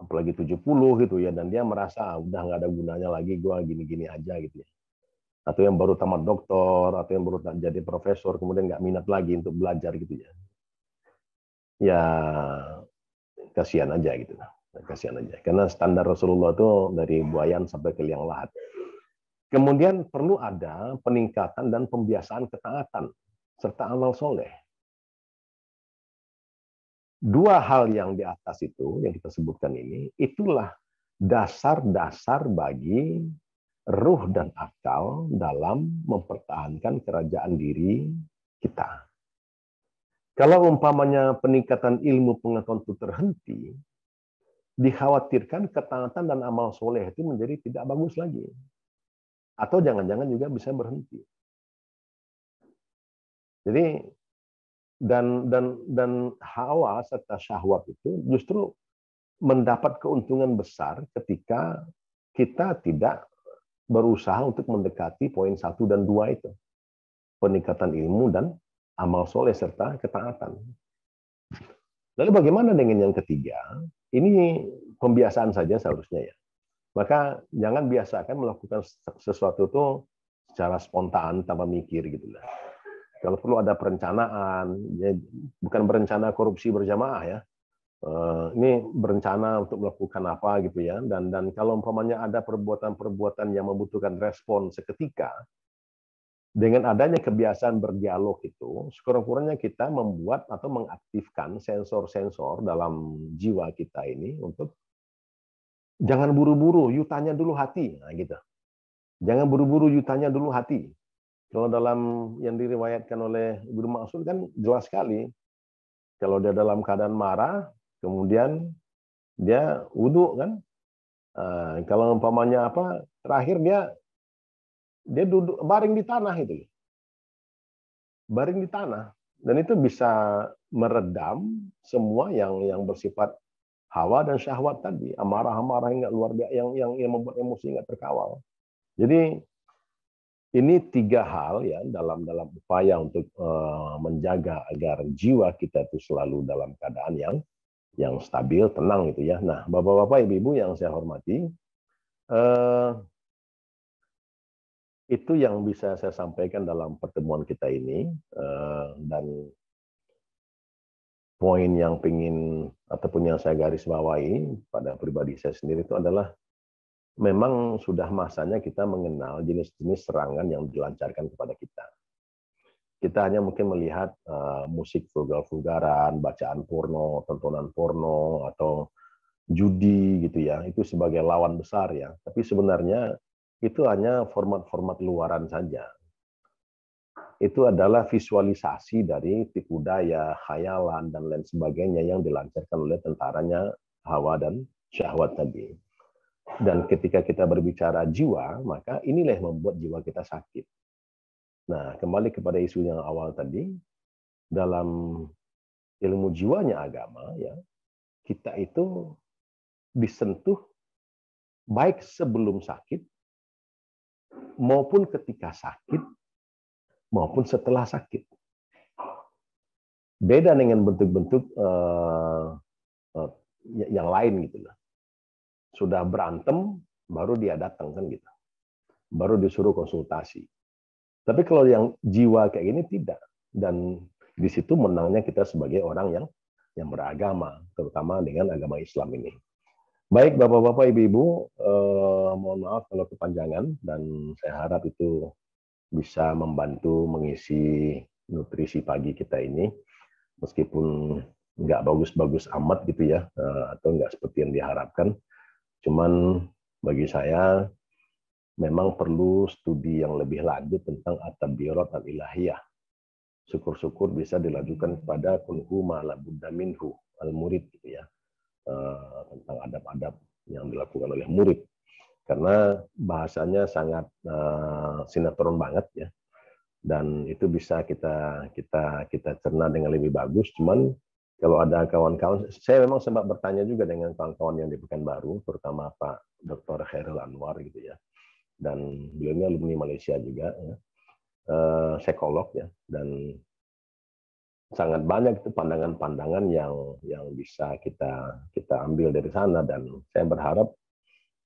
apalagi 70 gitu ya dan dia merasa ah, udah nggak ada gunanya lagi gue gini-gini aja gitu ya. Atau yang baru tamat doktor atau yang baru jadi profesor kemudian nggak minat lagi untuk belajar gitu ya ya kasihan aja gitu kasihan aja karena standar Rasulullah itu dari buayan sampai ke liang lahat kemudian perlu ada peningkatan dan pembiasaan ketaatan serta amal soleh dua hal yang di atas itu yang kita sebutkan ini itulah dasar-dasar bagi ruh dan akal dalam mempertahankan kerajaan diri kita kalau umpamanya peningkatan ilmu pengetahuan itu terhenti, dikhawatirkan ketaatan dan amal soleh itu menjadi tidak bagus lagi. Atau jangan-jangan juga bisa berhenti. Jadi dan dan dan hawa serta syahwat itu justru mendapat keuntungan besar ketika kita tidak berusaha untuk mendekati poin satu dan dua itu peningkatan ilmu dan amal soleh serta ketaatan. Lalu bagaimana dengan yang ketiga? Ini pembiasaan saja seharusnya ya. Maka jangan biasakan melakukan sesuatu itu secara spontan tanpa mikir gitu lah. Kalau perlu ada perencanaan, ya bukan berencana korupsi berjamaah ya. Eh, ini berencana untuk melakukan apa gitu ya. Dan dan kalau umpamanya ada perbuatan-perbuatan yang membutuhkan respon seketika, dengan adanya kebiasaan berdialog itu, sekurang-kurangnya kita membuat atau mengaktifkan sensor-sensor dalam jiwa kita ini untuk jangan buru-buru, yutanya tanya dulu hati, nah gitu. Jangan buru-buru, yutanya tanya dulu hati. Kalau dalam yang diriwayatkan oleh Guru Mas'ud kan jelas sekali, kalau dia dalam keadaan marah, kemudian dia wudhu kan, Nah, kalau umpamanya apa terakhir dia dia duduk baring di tanah itu baring di tanah dan itu bisa meredam semua yang yang bersifat hawa dan syahwat tadi amarah-amarah yang luar biasa yang, yang yang membuat emosi nggak terkawal jadi ini tiga hal ya dalam dalam upaya untuk eh, menjaga agar jiwa kita itu selalu dalam keadaan yang yang stabil tenang gitu ya nah bapak-bapak ibu-ibu yang saya hormati eh, itu yang bisa saya sampaikan dalam pertemuan kita ini eh, dan poin yang pingin ataupun yang saya garis bawahi pada pribadi saya sendiri itu adalah memang sudah masanya kita mengenal jenis-jenis serangan yang dilancarkan kepada kita. Kita hanya mungkin melihat eh, musik vulgar-vulgaran, bacaan porno, tontonan porno, atau judi gitu ya, itu sebagai lawan besar ya. Tapi sebenarnya itu hanya format-format luaran saja. Itu adalah visualisasi dari tipu daya, khayalan, dan lain sebagainya yang dilancarkan oleh tentaranya hawa dan syahwat tadi. Dan ketika kita berbicara jiwa, maka inilah yang membuat jiwa kita sakit. Nah, kembali kepada isu yang awal tadi, dalam ilmu jiwanya agama, ya kita itu disentuh baik sebelum sakit maupun ketika sakit maupun setelah sakit. Beda dengan bentuk-bentuk uh, uh, yang lain gitu loh. Sudah berantem baru dia datang kan gitu. Baru disuruh konsultasi. Tapi kalau yang jiwa kayak gini tidak dan di situ menangnya kita sebagai orang yang yang beragama, terutama dengan agama Islam ini. Baik Bapak-bapak, Ibu-ibu, eh, mohon maaf kalau kepanjangan dan saya harap itu bisa membantu mengisi nutrisi pagi kita ini meskipun nggak bagus-bagus amat gitu ya eh, atau nggak seperti yang diharapkan cuman bagi saya memang perlu studi yang lebih lanjut tentang atabirat al-ilahiyah syukur-syukur bisa dilanjutkan kepada kunhu ma'ala buddha minhu al-murid gitu ya Eh, tentang adab-adab yang dilakukan oleh murid karena bahasanya sangat eh, sinetron banget ya dan itu bisa kita kita kita cerna dengan lebih bagus cuman kalau ada kawan-kawan saya memang sempat bertanya juga dengan kawan-kawan yang di Pekanbaru terutama Pak Dr. Khairul Anwar gitu ya dan beliau ini alumni Malaysia juga ya. Uh, eh, psikolog ya dan sangat banyak itu pandangan-pandangan yang yang bisa kita kita ambil dari sana dan saya berharap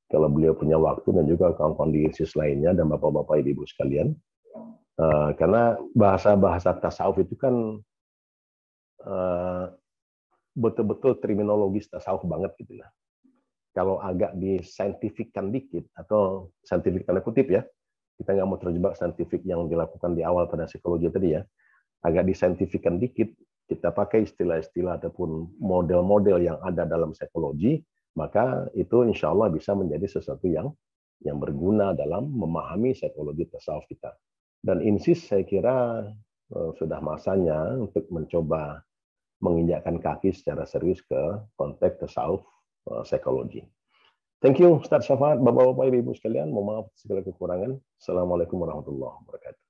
kalau beliau punya waktu dan juga kawan-kawan lainnya dan bapak-bapak ibu ibu sekalian uh, karena bahasa-bahasa tasawuf itu kan uh, betul-betul terminologis tasawuf banget gitu lah ya. kalau agak disaintifikkan dikit atau saintifik tanda kutip ya kita nggak mau terjebak saintifik yang dilakukan di awal pada psikologi tadi ya agak disentifikan dikit, kita pakai istilah-istilah ataupun model-model yang ada dalam psikologi, maka itu insya Allah bisa menjadi sesuatu yang yang berguna dalam memahami psikologi tasawuf kita. Dan insis saya kira eh, sudah masanya untuk mencoba menginjakkan kaki secara serius ke konteks tasawuf eh, psikologi. Thank you Ustaz Syafat, Bapak-Bapak, Ibu-Ibu sekalian. Mohon maaf segala kekurangan. Assalamualaikum warahmatullahi wabarakatuh.